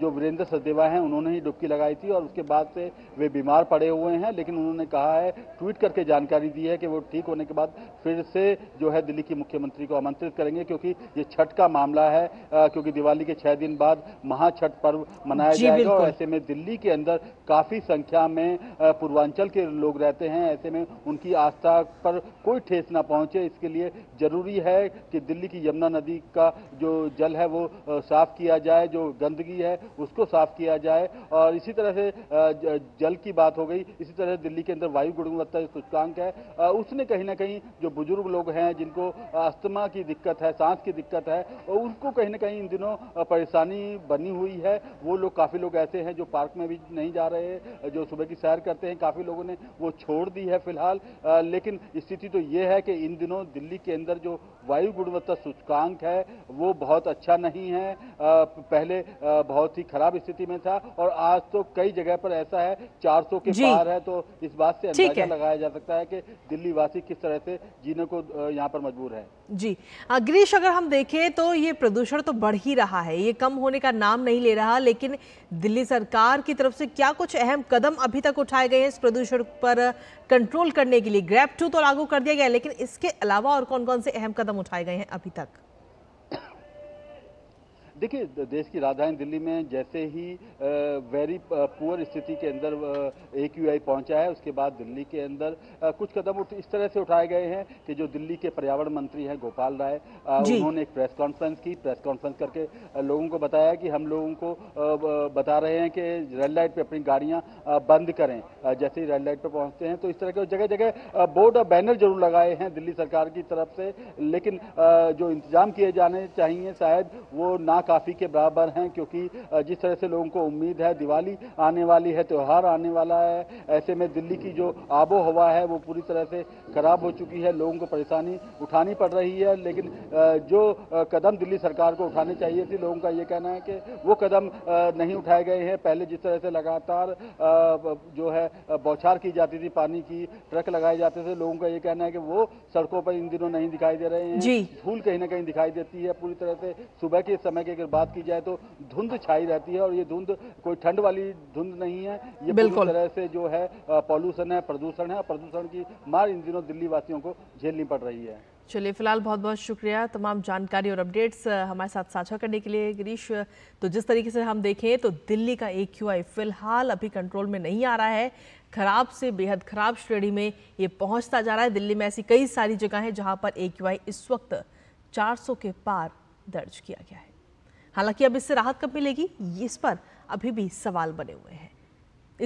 जो वीरेंद्र सचदेवा हैं उन्होंने ही डुबकी लगाई थी और उसके बाद से वे बीमार पड़े हुए हैं लेकिन उन्होंने उन्होंने कहा है ट्वीट करके जानकारी दी है कि वो ठीक होने के बाद फिर से जो है दिल्ली की मुख्यमंत्री को आमंत्रित करेंगे क्योंकि ये छठ का मामला है आ, क्योंकि दिवाली के छह दिन बाद महाछठ पर्व मनाया जाएगा और ऐसे में दिल्ली के अंदर काफी संख्या में पूर्वांचल के लोग रहते हैं ऐसे में उनकी आस्था पर कोई ठेस ना पहुंचे इसके लिए जरूरी है कि दिल्ली की यमुना नदी का जो जल है वो साफ किया जाए जो गंदगी है उसको साफ किया जाए और इसी तरह से जल की बात हो गई इसी तरह दिल्ली दिल्ली के अंदर वायु गुणवत्ता सूचकांक है उसने कहीं ना कहीं जो बुजुर्ग लोग हैं जिनको अस्थमा की दिक्कत है सांस की दिक्कत है उनको कहीं ना कहीं इन दिनों परेशानी बनी हुई है वो लोग काफ़ी लोग ऐसे हैं जो पार्क में भी नहीं जा रहे जो सुबह की सैर करते हैं काफ़ी लोगों ने वो छोड़ दी है फिलहाल लेकिन स्थिति तो ये है कि इन दिनों दिल्ली के अंदर जो वायु गुणवत्ता सूचकांक है वो बहुत अच्छा नहीं है पहले बहुत ही खराब स्थिति में था और आज तो कई जगह पर ऐसा है 400 के पार है तो इस बात से अंदाजा लगाया जा सकता है कि दिल्ली वासी किस तरह से जीने को यहाँ पर मजबूर है जी गिरीश अगर हम देखें तो ये प्रदूषण तो बढ़ ही रहा है ये कम होने का नाम नहीं ले रहा लेकिन दिल्ली सरकार की तरफ से क्या कुछ अहम कदम अभी तक उठाए गए हैं इस प्रदूषण पर कंट्रोल करने के लिए ग्रैप टू तो लागू कर दिया गया लेकिन इसके अलावा और कौन कौन से अहम कदम उठाए गए हैं अभी तक देखिए देश की राजधानी दिल्ली में जैसे ही वेरी पुअर स्थिति के अंदर ए क्यू आई पहुंचा है उसके बाद दिल्ली के अंदर कुछ कदम उठ इस तरह से उठाए गए हैं कि जो दिल्ली के पर्यावरण मंत्री हैं गोपाल राय उन्होंने एक प्रेस कॉन्फ्रेंस की प्रेस कॉन्फ्रेंस करके लोगों को बताया कि हम लोगों को बता रहे हैं कि रेड लाइट पर अपनी गाड़ियाँ बंद करें जैसे ही रेड लाइट पर पहुँचते हैं तो इस तरह के जगह जगह बोर्ड और बैनर जरूर लगाए हैं दिल्ली सरकार की तरफ से लेकिन जो इंतजाम किए जाने चाहिए शायद वो ना काफ़ी के बराबर हैं क्योंकि जिस तरह से लोगों को उम्मीद है दिवाली आने वाली है त्यौहार आने वाला है ऐसे में दिल्ली की जो आबो हवा है वो पूरी तरह से खराब हो चुकी है लोगों को परेशानी उठानी पड़ रही है लेकिन जो कदम दिल्ली सरकार को उठाने चाहिए थे लोगों का ये कहना है कि वो कदम नहीं उठाए गए हैं पहले जिस तरह से लगातार जो है बौछार की जाती थी पानी की ट्रक लगाए जाते थे लोगों का ये कहना है कि वो सड़कों पर इन दिनों नहीं दिखाई दे रहे हैं धूल कहीं ना कहीं दिखाई देती है पूरी तरह से सुबह के समय के अगर बात की जाए तो धुंध छाई रहती है और ये धुंध कोई ठंड वाली धुंध नहीं है ये बिल्कुल तरह से जो है पॉल्यूशन है प्रदूषण है प्रदूषण की मार इन दिनों दिल्ली वासियों को झेलनी पड़ रही है चलिए फिलहाल बहुत बहुत शुक्रिया तमाम जानकारी और अपडेट्स हमारे साथ साझा करने के लिए गिरीश तो जिस तरीके से हम देखें तो दिल्ली का ए फिलहाल अभी कंट्रोल में नहीं आ रहा है खराब से बेहद खराब श्रेणी में ये पहुंचता जा रहा है दिल्ली में ऐसी कई सारी जगह हैं जहां पर ए इस वक्त 400 के पार दर्ज किया गया है हालांकि अब इससे राहत कब मिलेगी इस पर अभी भी सवाल बने हुए हैं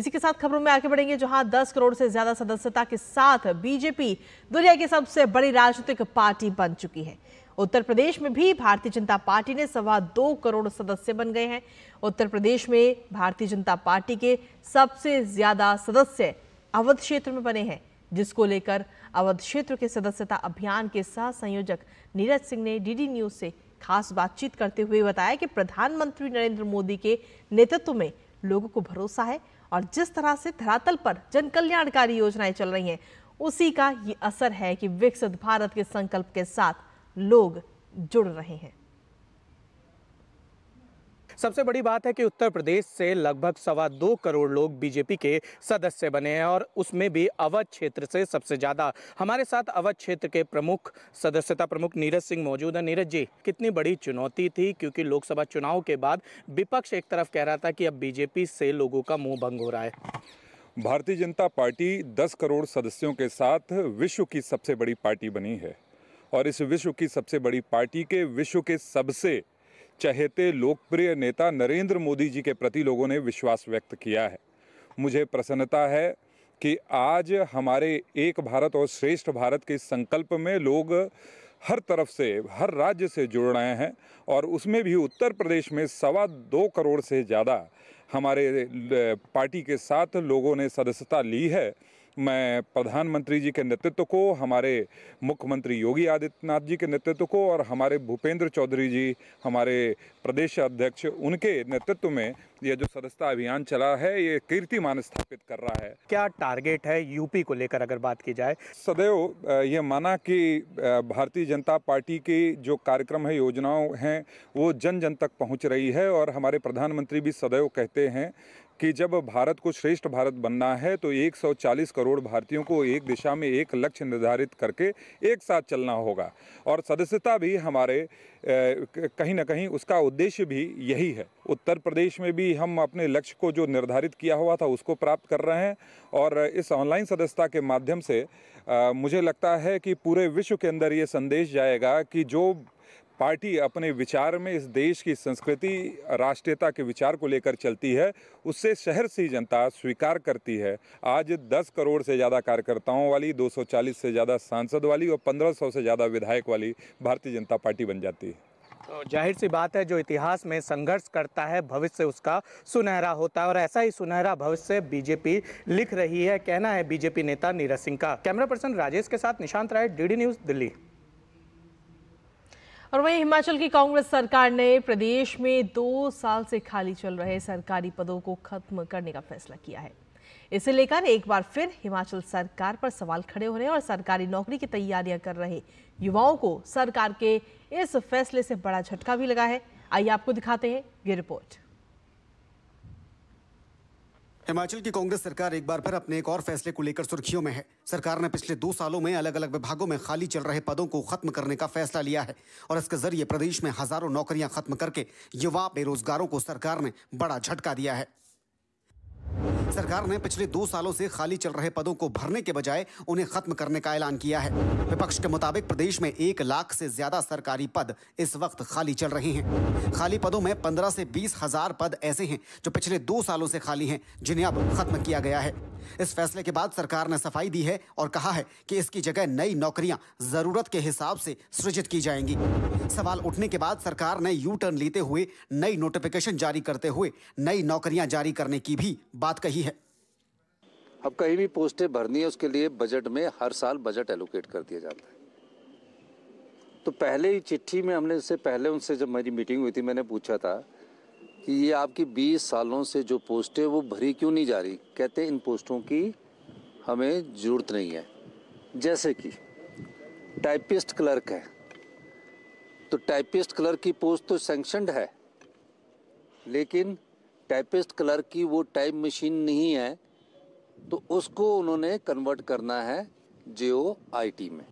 इसी के साथ खबरों में आगे बढ़ेंगे जहां 10 करोड़ से ज्यादा सदस्यता के साथ बीजेपी दुनिया की सबसे बड़ी राजनीतिक पार्टी बन चुकी है उत्तर प्रदेश में भी भारतीय जनता पार्टी ने सवा दो करोड़ सदस्य बन गए हैं उत्तर प्रदेश में भारतीय जनता पार्टी के सबसे ज्यादा सदस्य अवध क्षेत्र में बने हैं जिसको लेकर अवध क्षेत्र के सदस्यता अभियान के सह संयोजक नीरज सिंह ने डीडी न्यूज से खास बातचीत करते हुए बताया कि प्रधानमंत्री नरेंद्र मोदी के नेतृत्व में लोगों को भरोसा है और जिस तरह से धरातल पर जन कल्याणकारी योजनाएं चल रही हैं उसी का ये असर है कि विकसित भारत के संकल्प के साथ लोग जुड़ रहे हैं सबसे बड़ी बात है कि उत्तर प्रदेश से लगभग सवा दो करोड़ लोग बीजेपी के सदस्य बने हैं और उसमें भी अवध क्षेत्र से सबसे ज़्यादा हमारे साथ अवध क्षेत्र के प्रमुख सदस्यता प्रमुख नीरज सिंह मौजूद हैं नीरज जी कितनी बड़ी चुनौती थी क्योंकि लोकसभा चुनाव के बाद विपक्ष एक तरफ कह रहा था कि अब बीजेपी से लोगों का मुंह भंग हो रहा है भारतीय जनता पार्टी 10 करोड़ सदस्यों के साथ विश्व की सबसे बड़ी पार्टी बनी है और इस विश्व की सबसे बड़ी पार्टी के विश्व के सबसे चहेते तो लोकप्रिय नेता नरेंद्र मोदी जी के प्रति लोगों ने विश्वास व्यक्त किया है मुझे प्रसन्नता है कि आज हमारे एक भारत और श्रेष्ठ भारत के संकल्प में लोग हर तरफ से हर राज्य से जुड़ रहे हैं और उसमें भी उत्तर प्रदेश में सवा दो करोड़ से ज़्यादा हमारे पार्टी के साथ लोगों ने सदस्यता ली है मैं प्रधानमंत्री जी के नेतृत्व को हमारे मुख्यमंत्री योगी आदित्यनाथ जी के नेतृत्व को और हमारे भूपेंद्र चौधरी जी हमारे प्रदेश अध्यक्ष उनके नेतृत्व में ये जो सदस्यता अभियान चला है ये कीर्तिमान स्थापित कर रहा है क्या टारगेट है यूपी को लेकर अगर बात की जाए सदैव ये माना कि भारतीय जनता पार्टी के जो कार्यक्रम है योजनाओं हैं वो जन जन तक पहुंच रही है और हमारे प्रधानमंत्री भी सदैव कहते हैं कि जब भारत को श्रेष्ठ भारत बनना है तो 140 करोड़ भारतीयों को एक दिशा में एक लक्ष्य निर्धारित करके एक साथ चलना होगा और सदस्यता भी हमारे कहीं ना कहीं उसका उद्देश्य भी यही है उत्तर प्रदेश में भी हम अपने लक्ष्य को जो निर्धारित किया हुआ था उसको प्राप्त कर रहे हैं और इस ऑनलाइन सदस्यता के माध्यम से मुझे लगता है कि पूरे विश्व के अंदर ये संदेश जाएगा कि जो पार्टी अपने विचार में इस देश की संस्कृति राष्ट्रीयता के विचार को लेकर चलती है उससे शहर से जनता स्वीकार करती है आज 10 करोड़ से ज़्यादा कार्यकर्ताओं वाली 240 से ज़्यादा सांसद वाली और 1500 से ज़्यादा विधायक वाली भारतीय जनता पार्टी बन जाती है तो जाहिर सी बात है जो इतिहास में संघर्ष करता है भविष्य उसका सुनहरा होता है और ऐसा ही सुनहरा भविष्य बीजेपी लिख रही है कहना है बीजेपी नेता नीरज सिंह का कैमरा पर्सन राजेश के साथ निशांत राय डीडी न्यूज़ दिल्ली और वहीं हिमाचल की कांग्रेस सरकार ने प्रदेश में दो साल से खाली चल रहे सरकारी पदों को खत्म करने का फैसला किया है इसे लेकर एक बार फिर हिमाचल सरकार पर सवाल खड़े हो रहे और सरकारी नौकरी की तैयारियां कर रहे युवाओं को सरकार के इस फैसले से बड़ा झटका भी लगा है आइए आपको दिखाते हैं ये रिपोर्ट हिमाचल की कांग्रेस सरकार एक बार फिर अपने एक और फैसले को लेकर सुर्खियों में है सरकार ने पिछले दो सालों में अलग अलग विभागों में खाली चल रहे पदों को खत्म करने का फैसला लिया है और इसके जरिए प्रदेश में हजारों नौकरियां खत्म करके युवा बेरोजगारों को सरकार ने बड़ा झटका दिया है सरकार ने पिछले दो सालों से खाली चल रहे पदों को भरने के बजाय उन्हें खत्म करने का ऐलान किया है विपक्ष के मुताबिक प्रदेश में एक लाख से ज्यादा सरकारी पद इस वक्त खाली चल रहे हैं खाली पदों में पंद्रह से बीस हजार पद ऐसे हैं जो पिछले दो सालों से खाली हैं जिन्हें अब खत्म किया गया है इस फैसले के बाद सरकार ने सफाई दी है और कहा है कि इसकी जगह नई नौकरियां जरूरत के हिसाब से सृजित की जाएंगी सवाल उठने के बाद सरकार ने यू टर्न लेते हुए नई नोटिफिकेशन जारी करते हुए नई नौकरियां जारी करने की भी बात कही है अब कहीं भी पोस्टें भरनी है उसके लिए बजट में हर साल बजट एलोकेट कर दिया जाता है तो पहले ही चिट्ठी में हमने इससे पहले उनसे जब मेरी मीटिंग हुई थी मैंने पूछा था कि ये आपकी 20 सालों से जो पोस्ट वो भरी क्यों नहीं जा रही कहते इन पोस्टों की हमें ज़रूरत नहीं है जैसे कि टाइपिस्ट क्लर्क है तो टाइपिस्ट क्लर्क की पोस्ट तो सेंक्शनड है लेकिन टाइपिस्ट क्लर्क की वो टाइप मशीन नहीं है तो उसको उन्होंने कन्वर्ट करना है जियो आईटी में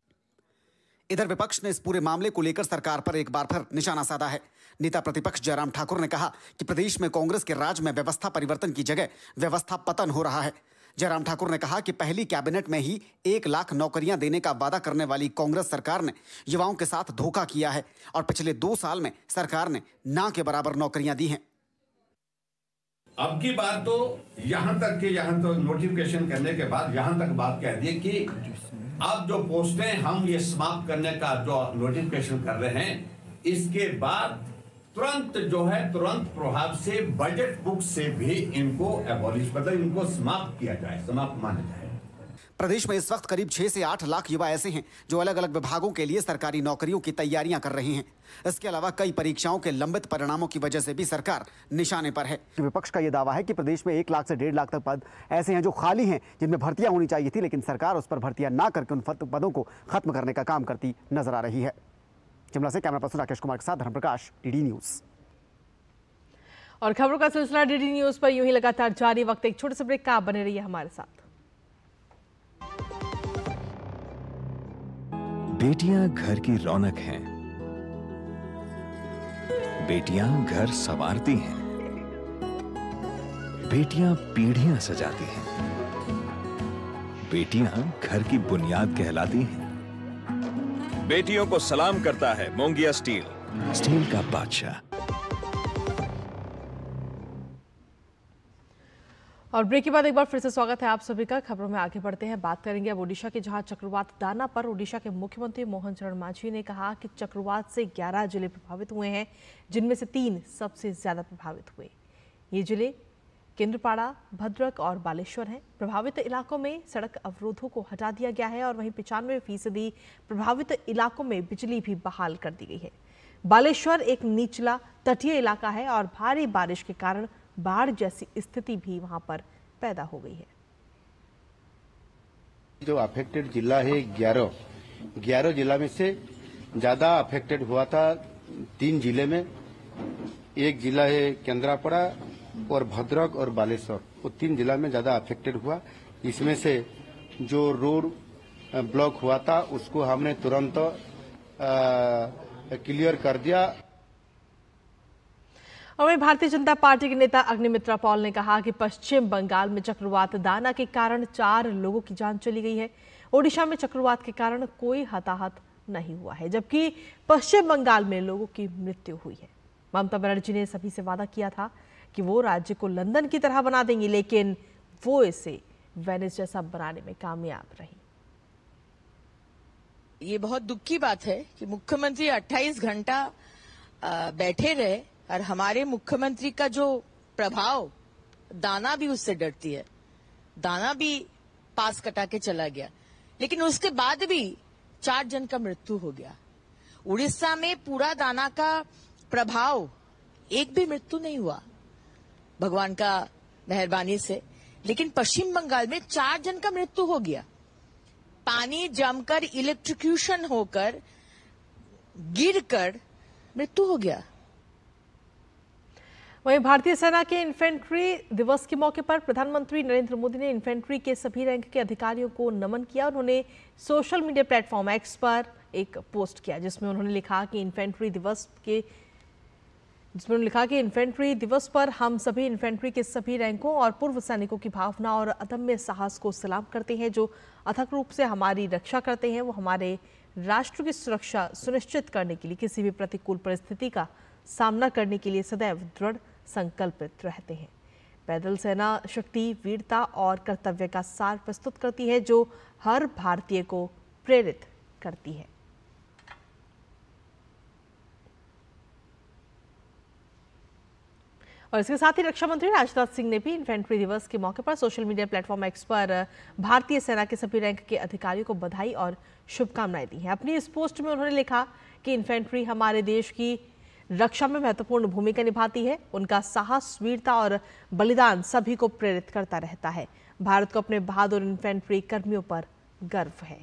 इधर विपक्ष ने इस पूरे मामले को लेकर सरकार पर एक बार फिर निशाना साधा है नेता प्रतिपक्ष जयराम ठाकुर ने कहा कि प्रदेश में कांग्रेस के राज में व्यवस्था परिवर्तन की जगह व्यवस्था पतन हो रहा है जयराम ठाकुर ने कहा कि पहली कैबिनेट में ही एक लाख नौकरियां देने का वादा करने वाली कांग्रेस सरकार ने युवाओं के साथ धोखा किया है और पिछले दो साल में सरकार ने ना के बराबर नौकरियां दी हैं अब की बात तो यहां तक के यहां तो नोटिफिकेशन करने के बाद यहां तक बात कह दी कि अब जो पोस्टें हम ये समाप्त करने का जो नोटिफिकेशन कर रहे हैं इसके बाद तुरंत जो है तुरंत प्रभाव से बजट बुक से भी इनको एबॉलिश मतलब इनको समाप्त किया जाए समाप्त माना जाए प्रदेश में इस वक्त करीब छह से आठ लाख युवा ऐसे हैं जो अलग अलग विभागों के लिए सरकारी नौकरियों की तैयारियां कर रहे हैं इसके अलावा कई परीक्षाओं के लंबित परिणामों की वजह से भी सरकार निशाने पर है विपक्ष का यह दावा है कि प्रदेश में एक लाख से डेढ़ लाख तक पद ऐसे हैं जो खाली हैं जिनमें भर्तियां होनी चाहिए थी लेकिन सरकार उस पर भर्तियां ना करके उन पदों को खत्म करने का काम करती नजर आ रही है शिमला से कैमरा पर्सन राकेश कुमार के साथ धर्मप्रकाश डीडी न्यूज़ और खबरों का सिलसिला डीडी न्यूज पर यूं ही लगातार जारी वक्त एक छोटे से ब्रेक का आप बने है हमारे साथ बेटियां घर की रौनक हैं बेटियां घर संवारती हैं बेटियां पीढ़ियां सजाती हैं बेटियां घर की बुनियाद कहलाती हैं बेटियों को सलाम करता है मोंगिया स्टील स्टील का बादशाह और ब्रेक के बाद एक बार फिर से स्वागत है आप सभी का खबरों में आगे बढ़ते हैं बात करेंगे अब ओडिशा के जहां चक्रवात दाना पर ओडिशा के मुख्यमंत्री मोहन चरण मांझी ने कहा कि चक्रवात से 11 जिले प्रभावित हुए हैं जिनमें से तीन सबसे ज्यादा प्रभावित हुए ये जिले केंद्रपाड़ा भद्रक और बालेश्वर हैं प्रभावित इलाकों में सड़क अवरोधों को हटा दिया गया है और वहीं पचानवे फीसदी प्रभावित इलाकों में बिजली भी बहाल कर दी गई है बालेश्वर एक निचला तटीय इलाका है और भारी बारिश के कारण बाढ़ जैसी स्थिति भी वहां पर पैदा हो गई है जो अफेक्टेड जिला है ग्यारह ग्यारह जिला में से ज्यादा अफेक्टेड हुआ था तीन जिले में एक जिला है केन्द्रापड़ा और भद्रक और बालेश्वर वो तीन जिला में ज्यादा अफेक्टेड हुआ इसमें से जो रोड ब्लॉक हुआ था उसको हमने तुरंत क्लियर कर दिया और वहीं भारतीय जनता पार्टी के नेता अग्निमित्रा पॉल ने कहा कि पश्चिम बंगाल में चक्रवात दाना के कारण चार लोगों की जान चली गई है ओडिशा में चक्रवात के कारण कोई हताहत नहीं हुआ है जबकि पश्चिम बंगाल में लोगों की मृत्यु हुई है ममता बनर्जी ने सभी से वादा किया था कि वो राज्य को लंदन की तरह बना देंगी लेकिन वो इसे वेनिस जैसा बनाने में कामयाब रही ये बहुत दुख की बात है कि मुख्यमंत्री 28 घंटा बैठे रहे और हमारे मुख्यमंत्री का जो प्रभाव दाना भी उससे डरती है दाना भी पास कटा के चला गया लेकिन उसके बाद भी चार जन का मृत्यु हो गया उड़ीसा में पूरा दाना का प्रभाव एक भी मृत्यु नहीं हुआ भगवान का मेहरबानी से लेकिन पश्चिम बंगाल में चार जन का मृत्यु हो गया पानी जमकर इलेक्ट्रिक्यूशन होकर गिरकर मृत्यु हो गया वहीं भारतीय सेना के इन्फेंट्री दिवस के मौके पर प्रधानमंत्री नरेंद्र मोदी ने इन्फेंट्री के सभी रैंक के अधिकारियों को नमन किया उन्होंने सोशल मीडिया प्लेटफॉर्म एक्स पर एक पोस्ट किया जिसमें उन्होंने लिखा कि इन्फेंट्री दिवस के जिसमें उन्होंने लिखा कि इन्फेंट्री दिवस पर हम सभी इन्फेंट्री के सभी रैंकों और पूर्व सैनिकों की भावना और अदम्य साहस को सलाम करते हैं जो अथक रूप से हमारी रक्षा करते हैं वो हमारे राष्ट्र की सुरक्षा सुनिश्चित करने के लिए किसी भी प्रतिकूल परिस्थिति का सामना करने के लिए सदैव दृढ़ संकल्पित रहते हैं पैदल सेना शक्ति वीरता और कर्तव्य का सार प्रस्तुत करती है जो हर भारतीय को प्रेरित करती है और इसके साथ ही रक्षा मंत्री राजनाथ सिंह ने भी इन्फेंट्री दिवस के मौके पर सोशल मीडिया प्लेटफॉर्म एक्स पर भारतीय सेना के सभी रैंक के अधिकारियों को बधाई और शुभकामनाएं दी हैं अपनी इस पोस्ट में उन्होंने लिखा कि इन्फेंट्री हमारे देश की रक्षा में महत्वपूर्ण भूमिका निभाती है उनका साहस वीरता और बलिदान सभी को प्रेरित करता रहता है भारत को अपने बहादुर इन्फेंट्री कर्मियों पर गर्व है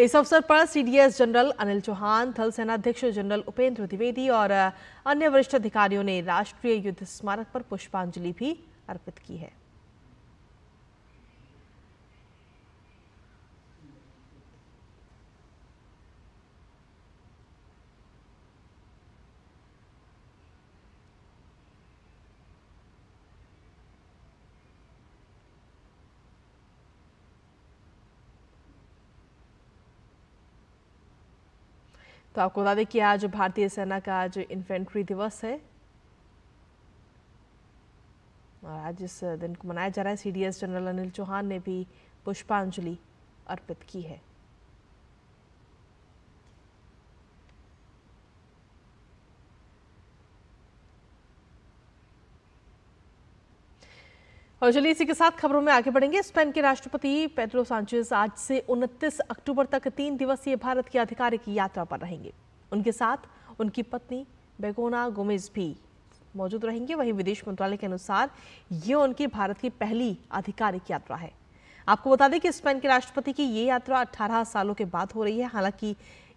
इस अवसर पर सीडीएस जनरल अनिल चौहान थल सेनाध्यक्ष जनरल उपेंद्र द्विवेदी और अन्य वरिष्ठ अधिकारियों ने राष्ट्रीय युद्ध स्मारक पर पुष्पांजलि भी अर्पित की है तो आपको बता दें कि आज भारतीय सेना का आज इन्फेंट्री दिवस है और आज इस दिन को मनाया जा रहा है सीडीएस जनरल अनिल चौहान ने भी पुष्पांजलि अर्पित की है और चलिए इसी के साथ खबरों में आगे बढ़ेंगे स्पेन के राष्ट्रपति पेड्रो सांचेज आज से 29 अक्टूबर तक तीन दिवसीय भारत की आधिकारिक यात्रा पर रहेंगे उनके साथ उनकी पत्नी बेगोना गोमेज भी मौजूद रहेंगे वहीं विदेश मंत्रालय के अनुसार ये उनकी भारत की पहली आधिकारिक यात्रा है आपको बता दें कि स्पेन के राष्ट्रपति की ये यात्रा अट्ठारह सालों के बाद हो रही है हालांकि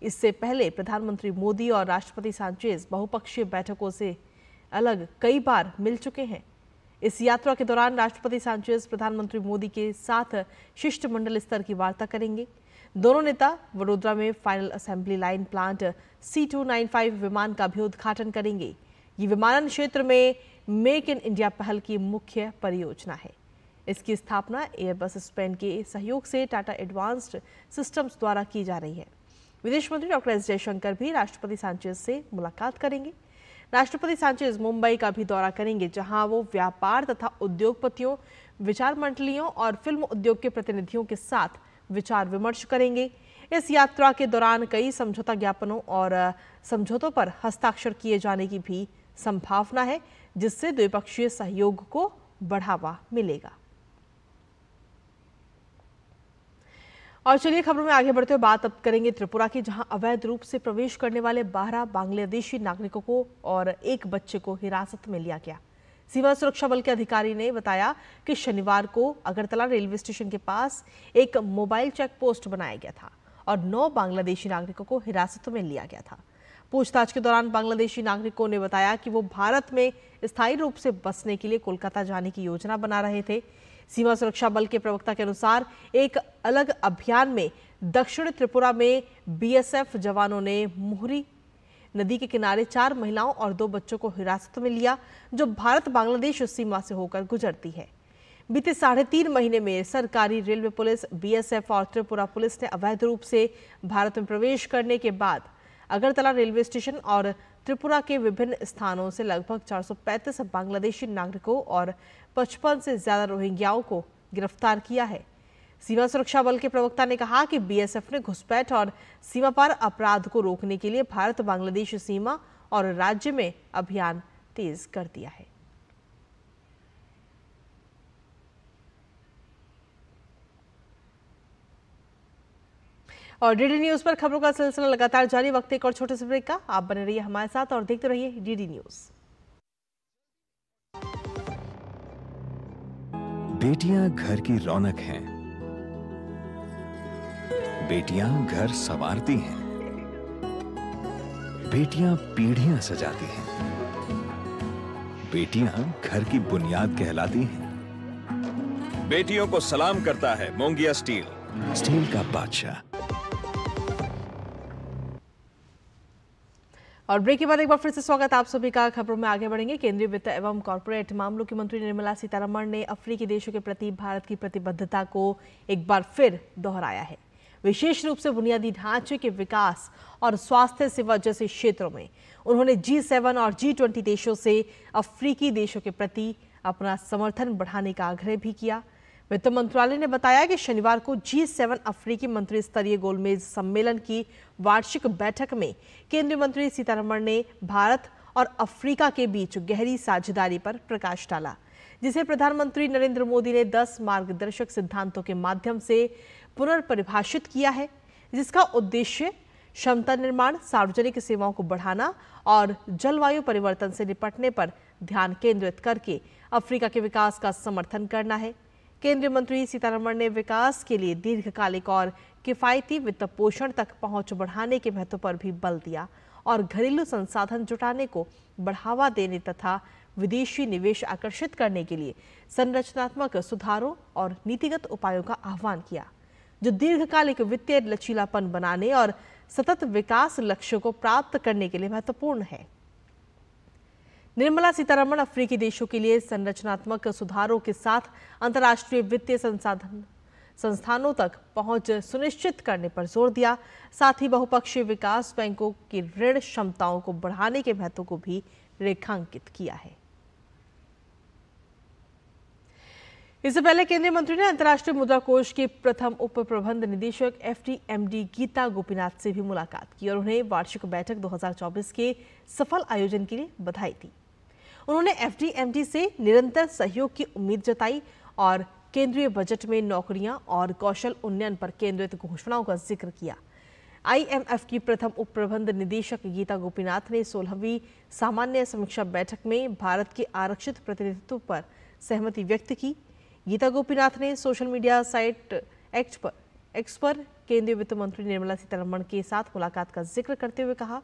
इससे पहले प्रधानमंत्री मोदी और राष्ट्रपति सांचेज बहुपक्षीय बैठकों से अलग कई बार मिल चुके हैं इस यात्रा के दौरान राष्ट्रपति सांचेज प्रधानमंत्री मोदी के साथ शिष्टमंडल स्तर की वार्ता करेंगे दोनों नेता वडोदरा में final assembly line plant C two nine five विमान का भी उद्घाटन करेंगे ये विमानन क्षेत्र में मेक इन इंडिया पहल की मुख्य परियोजना है इसकी स्थापना एयरबस स्पेन के सहयोग से टाटा एडवांस्ड सिस्टम्स द्वारा की जा रही है विदेश मंत्री डॉक्टर एस जयशंकर भी राष्ट्रपति सांचेज से मुलाकात करेंगे राष्ट्रपति सांचेज मुंबई का भी दौरा करेंगे जहां वो व्यापार तथा उद्योगपतियों विचार मंडलियों और फिल्म उद्योग के प्रतिनिधियों के साथ विचार विमर्श करेंगे इस यात्रा के दौरान कई समझौता ज्ञापनों और समझौतों पर हस्ताक्षर किए जाने की भी संभावना है जिससे द्विपक्षीय सहयोग को बढ़ावा मिलेगा और चलिए खबरों में आगे बढ़ते हुए बात अब करेंगे त्रिपुरा की जहां अवैध रूप से प्रवेश करने वाले 12 बांग्लादेशी नागरिकों को और एक बच्चे को हिरासत में लिया गया सीमा सुरक्षा बल के अधिकारी ने बताया कि शनिवार को अगरतला रेलवे स्टेशन के पास एक मोबाइल चेक पोस्ट बनाया गया था और नौ बांग्लादेशी नागरिकों को हिरासत में लिया गया था पूछताछ के दौरान बांग्लादेशी नागरिकों ने बताया कि वो भारत में स्थायी रूप से बसने के लिए कोलकाता जाने की योजना बना रहे थे सीमा सुरक्षा बल के प्रवक्ता के अनुसार एक अलग अभियान में दक्षिण त्रिपुरा में बीएसएफ जवानों ने मुहरी नदी के किनारे चार महिलाओं और दो बच्चों को हिरासत में लिया जो भारत बांग्लादेश सीमा से होकर गुजरती है बीते साढ़े तीन महीने में सरकारी रेलवे पुलिस बीएसएफ और त्रिपुरा पुलिस ने अवैध रूप से भारत में प्रवेश करने के बाद अगरतला रेलवे स्टेशन और त्रिपुरा के विभिन्न स्थानों से लगभग 435 बांग्लादेशी नागरिकों और 55 से ज्यादा रोहिंग्याओं को गिरफ्तार किया है सीमा सुरक्षा बल के प्रवक्ता ने कहा कि बीएसएफ ने घुसपैठ और सीमा पार अपराध को रोकने के लिए भारत बांग्लादेश सीमा और राज्य में अभियान तेज कर दिया है और डीडी न्यूज पर खबरों का सिलसिला लगातार जारी वक्त एक और छोटे से ब्रेक का आप बने रहिए हमारे साथ और देखते रहिए डीडी न्यूज बेटियां घर की रौनक हैं बेटियां घर संवारती हैं बेटियां पीढ़ियां सजाती हैं बेटियां घर की बुनियाद कहलाती हैं बेटियों को सलाम करता है मोंगिया स्टील स्टील का बादशाह और ब्रेक के बाद एक बार फिर से स्वागत आप सभी का खबरों में आगे बढ़ेंगे केंद्रीय वित्त एवं कॉरपोरेट मामलों की मंत्री निर्मला सीतारमण ने अफ्रीकी देशों के प्रति भारत की प्रतिबद्धता को एक बार फिर दोहराया है विशेष रूप से बुनियादी ढांचे के विकास और स्वास्थ्य सेवा जैसे क्षेत्रों में उन्होंने जी सेवन और जी ट्वेंटी देशों से अफ्रीकी देशों के प्रति अपना समर्थन बढ़ाने का आग्रह भी किया वित्त मंत्रालय ने बताया कि शनिवार को जी सेवन अफ्रीकी मंत्री स्तरीय गोलमेज सम्मेलन की वार्षिक बैठक में केंद्रीय मंत्री सीतारमण ने भारत और अफ्रीका के बीच गहरी साझेदारी पर प्रकाश डाला जिसे प्रधानमंत्री नरेंद्र मोदी ने 10 मार्गदर्शक सिद्धांतों के माध्यम से पुनर्परिभाषित किया है जिसका उद्देश्य क्षमता निर्माण सार्वजनिक सेवाओं को बढ़ाना और जलवायु परिवर्तन से निपटने पर ध्यान केंद्रित करके अफ्रीका के विकास का समर्थन करना है केंद्रीय मंत्री सीतारमण ने विकास के लिए दीर्घकालिक और किफायती वित्त पोषण तक पहुंच बढ़ाने के महत्व पर भी बल दिया और घरेलू संसाधन जुटाने को बढ़ावा देने तथा विदेशी निवेश आकर्षित करने के लिए संरचनात्मक सुधारों और नीतिगत उपायों का आह्वान किया जो दीर्घकालिक वित्तीय लचीलापन बनाने और सतत विकास लक्ष्यों को प्राप्त करने के लिए महत्वपूर्ण है निर्मला सीतारमण अफ्रीकी देशों के लिए संरचनात्मक सुधारों के साथ अंतर्राष्ट्रीय वित्तीय संसाधन संस्थानों तक पहुंच सुनिश्चित करने पर जोर दिया साथ ही बहुपक्षीय विकास बैंकों की ऋण क्षमताओं को बढ़ाने के महत्व को भी रेखांकित किया है इससे पहले केंद्रीय मंत्री ने अंतर्राष्ट्रीय मुद्रा कोष के प्रथम उप प्रबंध निदेशक एफ डी गीता गोपीनाथ से भी मुलाकात की और उन्हें वार्षिक बैठक 2024 के सफल आयोजन के लिए बधाई दी उन्होंने एफ से निरंतर सहयोग की उम्मीद जताई और केंद्रीय बजट में नौकरियां और कौशल उन्नयन पर केंद्रित घोषणाओं का जिक्र किया आईएमएफ की प्रथम उप प्रबंध निदेशक गीता गोपीनाथ ने सोलहवीं सामान्य समीक्षा बैठक में भारत के आरक्षित प्रतिनिधित्व पर सहमति व्यक्त की गीता गोपीनाथ ने सोशल मीडिया साइट एक्ट पर एक्स पर केंद्रीय वित्त मंत्री निर्मला सीतारमण के साथ मुलाकात का जिक्र करते हुए कहा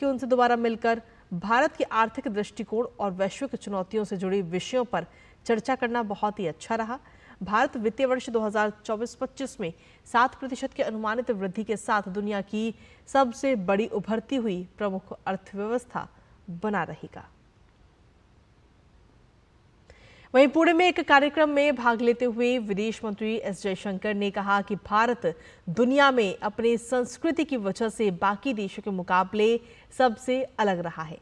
कि उनसे दोबारा मिलकर भारत के आर्थिक दृष्टिकोण और वैश्विक चुनौतियों से जुड़ी विषयों पर चर्चा करना बहुत ही अच्छा रहा भारत वित्तीय वर्ष 2024-25 में 7 प्रतिशत के अनुमानित वृद्धि के साथ दुनिया की सबसे बड़ी उभरती हुई प्रमुख अर्थव्यवस्था बना रहेगा वहीं पुणे में एक कार्यक्रम में भाग लेते हुए विदेश मंत्री एस जयशंकर ने कहा कि भारत दुनिया में अपनी संस्कृति की वजह से बाकी देशों के मुकाबले सबसे अलग रहा है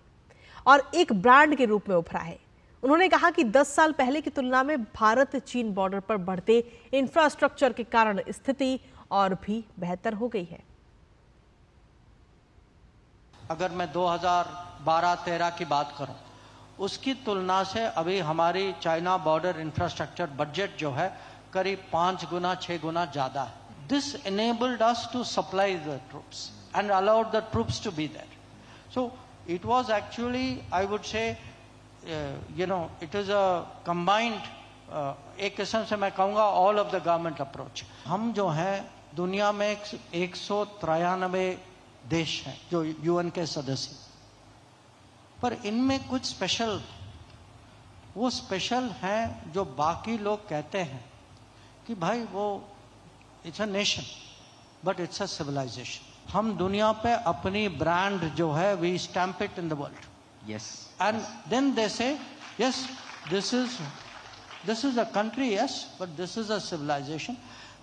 और एक ब्रांड के रूप में उभरा है उन्होंने कहा कि 10 साल पहले की तुलना में भारत चीन बॉर्डर पर बढ़ते इंफ्रास्ट्रक्चर के कारण स्थिति और भी बेहतर हो गई है अगर मैं 2012-13 की बात करूं उसकी तुलना से अभी हमारी चाइना बॉर्डर इंफ्रास्ट्रक्चर बजट जो है करीब पांच गुना छह गुना ज़्यादा है this enabled us to supply the troops and allowed the troops to be there so it was actually I would say you know it is a combined एक किस्म से मैं कहूंगा all of the government approach हम जो हैं दुनिया में एक सौ देश हैं जो यूएन के सदस्य पर इनमें कुछ स्पेशल वो स्पेशल है जो बाकी लोग कहते हैं कि भाई वो it's a nation but it's a civilisation हम दुनिया पे अपनी ब्रांड जो है we stamp it in the world yes and then they say yes this is this is a country yes but this is a civilisation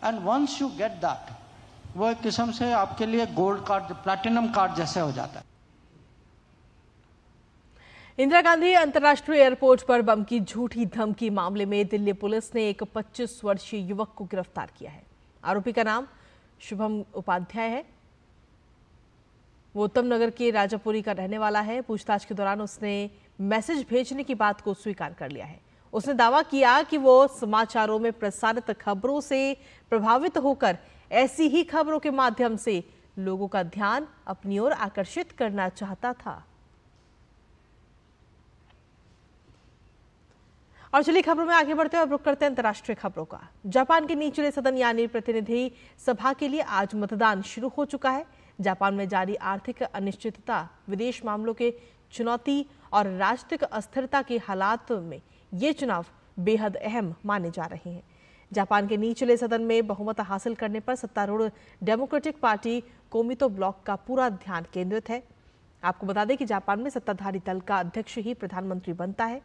and once you get that वो एक किस्म से आपके लिए गोल्ड कार्ड प्लैटिनम कार्ड जैसे हो जाता है इंदिरा गांधी अंतर्राष्ट्रीय एयरपोर्ट पर बम की झूठी धमकी मामले में दिल्ली पुलिस ने एक 25 वर्षीय युवक को गिरफ्तार किया है आरोपी का नाम शुभम उपाध्याय है वो उत्तम नगर के राजापुरी का रहने वाला है पूछताछ के दौरान उसने मैसेज भेजने की बात को स्वीकार कर लिया है उसने दावा किया कि वो समाचारों में प्रसारित खबरों से प्रभावित होकर ऐसी ही खबरों के माध्यम से लोगों का ध्यान अपनी ओर आकर्षित करना चाहता था और चलिए खबरों में आगे बढ़ते हैं और रुक करते हैं अंतर्राष्ट्रीय खबरों का जापान के निचले सदन यानी प्रतिनिधि सभा के लिए आज मतदान शुरू हो चुका है जापान में जारी आर्थिक अनिश्चितता विदेश मामलों के चुनौती और राजनीतिक अस्थिरता के हालात में ये चुनाव बेहद अहम माने जा रहे हैं जापान के निचले सदन में बहुमत हासिल करने पर सत्तारूढ़ डेमोक्रेटिक पार्टी कोमितो ब्लॉक का पूरा ध्यान केंद्रित है आपको बता दें कि जापान में सत्ताधारी दल का अध्यक्ष ही प्रधानमंत्री बनता है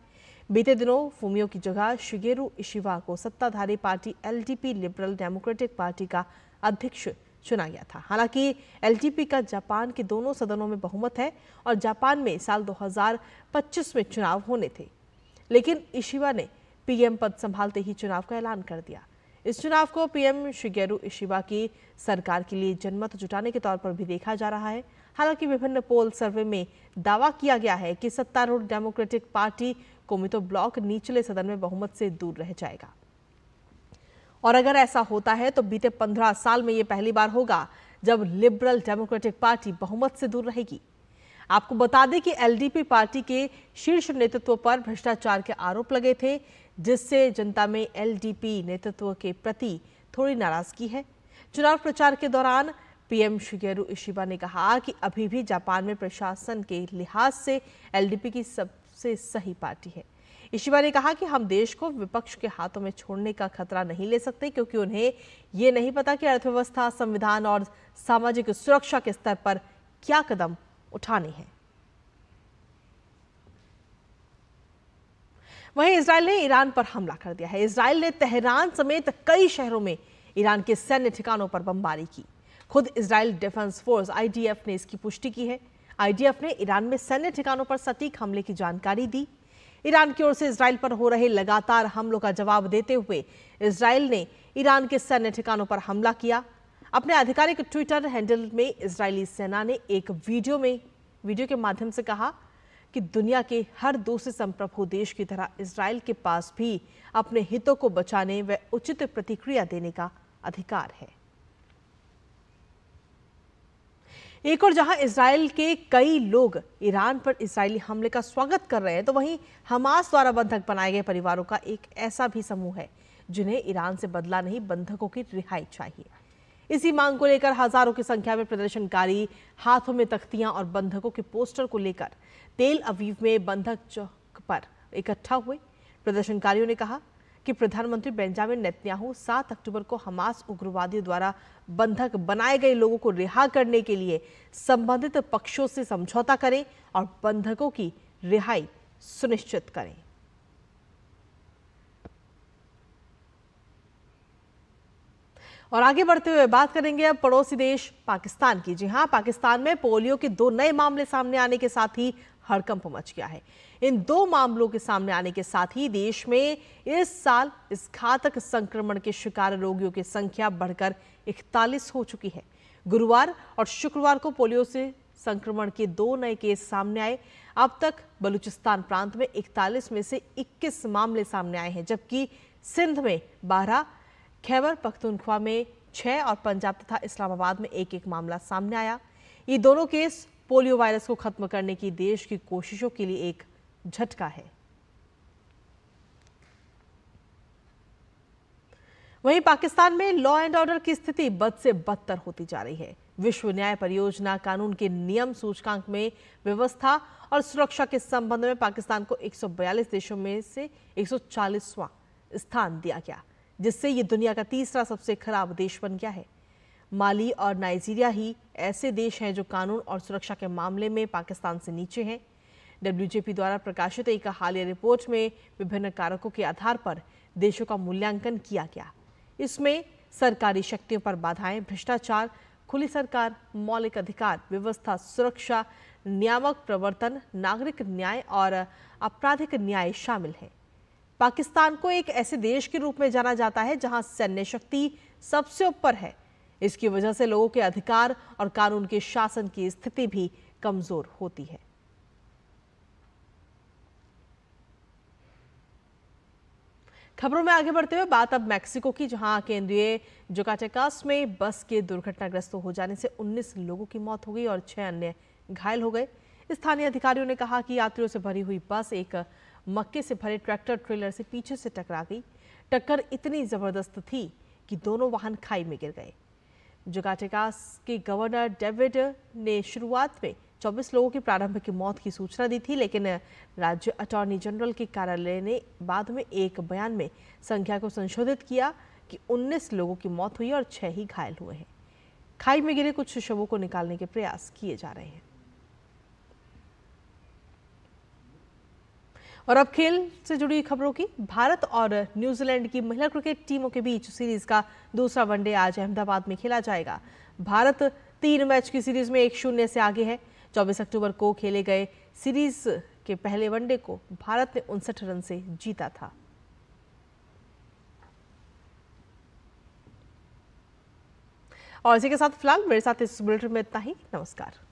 बीते दिनों फूमियो की जगह शिगेरू इशिवा को सत्ताधारी party LDP Liberal Democratic Party का अध्यक्ष चुना गया था हालांकि एलडीपी का जापान के दोनों सदनों में बहुमत है और जापान में साल 2025 में चुनाव होने थे लेकिन इशिवा ने पीएम पद संभालते ही चुनाव का ऐलान कर दिया इस चुनाव को पीएम शिगेरू इशिवा की सरकार के लिए जनमत जुटाने के तौर पर भी देखा जा रहा है हालांकि विभिन्न पोल सर्वे में दावा किया गया है कि सत्तारूढ़ डेमोक्रेटिक पार्टी कोमितो ब्लॉक निचले सदन में बहुमत से दूर रह जाएगा और अगर ऐसा होता है तो बीते पंद्रह साल में यह पहली बार होगा जब लिबरल डेमोक्रेटिक पार्टी बहुमत से दूर रहेगी आपको बता दें कि एलडीपी पार्टी के शीर्ष नेतृत्व पर भ्रष्टाचार के आरोप लगे थे जिससे जनता में एलडीपी नेतृत्व के प्रति थोड़ी नाराजगी है चुनाव प्रचार के दौरान पीएम शिगेरू इशिबा ने कहा कि अभी भी जापान में प्रशासन के लिहाज से एलडीपी की सब सबसे सही पार्टी है इशिवा ने कहा कि हम देश को विपक्ष के हाथों में छोड़ने का खतरा नहीं ले सकते क्योंकि उन्हें ये नहीं पता कि अर्थव्यवस्था संविधान और सामाजिक सुरक्षा के स्तर पर क्या कदम उठाने हैं वहीं इसराइल ने ईरान पर हमला कर दिया है इसराइल ने तेहरान समेत कई शहरों में ईरान के सैन्य ठिकानों पर बमबारी की खुद इसराइल डिफेंस फोर्स आईडीएफ ने इसकी पुष्टि की है आईडीएफ ने ईरान में सैन्य ठिकानों पर सटीक हमले की जानकारी दी ईरान की ओर से इसराइल पर हो रहे लगातार हमलों का जवाब देते हुए इसराइल ने ईरान के सैन्य ठिकानों पर हमला किया अपने आधिकारिक ट्विटर हैंडल में इसराइली सेना ने एक वीडियो में वीडियो के माध्यम से कहा कि दुनिया के हर दूसरे संप्रभु देश की तरह इसराइल के पास भी अपने हितों को बचाने व उचित प्रतिक्रिया देने का अधिकार है एक और जहां इसराइल के कई लोग ईरान पर इसराइली हमले का स्वागत कर रहे हैं तो वहीं हमास द्वारा बंधक बनाए गए परिवारों का एक ऐसा भी समूह है जिन्हें ईरान से बदला नहीं बंधकों की रिहाई चाहिए इसी मांग को लेकर हजारों की संख्या में प्रदर्शनकारी हाथों में तख्तियां और बंधकों के पोस्टर को लेकर तेल अवीव में बंधक चौक पर इकट्ठा हुए प्रदर्शनकारियों ने कहा कि प्रधानमंत्री बेंजामिन नेतन्याहू 7 अक्टूबर को हमास उग्रवादियों द्वारा बंधक बनाए गए लोगों को रिहा करने के लिए संबंधित पक्षों से समझौता करें और बंधकों की रिहाई सुनिश्चित करें और आगे बढ़ते हुए बात करेंगे अब पड़ोसी देश पाकिस्तान की जी हां पाकिस्तान में पोलियो के दो नए मामले सामने आने के साथ ही हड़कंप मच गया है इन दो मामलों के सामने आने के साथ ही देश में इस साल इस घातक संक्रमण के शिकार रोगियों की संख्या बढ़कर इकतालीस हो चुकी है गुरुवार और शुक्रवार को पोलियो से संक्रमण के दो नए केस सामने आए अब तक बलूचिस्तान प्रांत में 41 में से 21 मामले सामने आए हैं जबकि सिंध में 12, खैबर पख्तूनख्वा में 6 और पंजाब तथा इस्लामाबाद में एक एक मामला सामने आया ये दोनों केस पोलियो वायरस को खत्म करने की देश की कोशिशों के लिए एक झटका है वहीं पाकिस्तान में लॉ एंड ऑर्डर की स्थिति बद से बदतर होती जा रही है विश्व न्याय परियोजना कानून के नियम सूचकांक में व्यवस्था और सुरक्षा के संबंध में पाकिस्तान को 142 देशों में से 140वां स्थान दिया गया जिससे ये दुनिया का तीसरा सबसे खराब देश बन गया है माली और नाइजीरिया ही ऐसे देश हैं जो कानून और सुरक्षा के मामले में पाकिस्तान से नीचे हैं डब्ल्यूजेपी द्वारा प्रकाशित एक हालिया रिपोर्ट में विभिन्न कारकों के आधार पर देशों का मूल्यांकन किया गया इसमें सरकारी शक्तियों पर बाधाएं भ्रष्टाचार खुली सरकार मौलिक अधिकार व्यवस्था सुरक्षा नियामक प्रवर्तन नागरिक न्याय और आपराधिक न्याय शामिल हैं पाकिस्तान को एक ऐसे देश के रूप में जाना जाता है जहां सैन्य शक्ति सबसे ऊपर है इसकी वजह से लोगों के अधिकार और कानून के शासन की स्थिति भी कमजोर होती है खबरों में आगे बढ़ते हुए बात अब मैक्सिको की जहां केंद्रीय जोकाटेकास में बस के दुर्घटनाग्रस्त हो जाने से 19 लोगों की मौत हो गई और छह अन्य घायल हो गए स्थानीय अधिकारियों ने कहा कि यात्रियों से भरी हुई बस एक मक्के से भरे ट्रैक्टर ट्रेलर से पीछे से टकरा गई टक्कर इतनी जबरदस्त थी कि दोनों वाहन खाई में गिर गए जगाटेगा के गवर्नर डेविड ने शुरुआत में 24 लोगों की प्रारंभिक मौत की सूचना दी थी लेकिन राज्य अटॉर्नी जनरल के कार्यालय ने बाद में एक बयान में संख्या को संशोधित किया कि 19 लोगों की मौत हुई और छह ही घायल हुए हैं खाई में गिरे कुछ शवों को निकालने के प्रयास किए जा रहे हैं और अब खेल से जुड़ी खबरों की भारत और न्यूजीलैंड की महिला क्रिकेट टीमों के बीच सीरीज का दूसरा वनडे आज अहमदाबाद में खेला जाएगा भारत तीन मैच की सीरीज में एक शून्य से आगे है 24 अक्टूबर को खेले गए सीरीज के पहले वनडे को भारत ने उनसठ रन से जीता था और इसी के साथ फिलहाल मेरे साथ इस बुलेटिन में इतना ही नमस्कार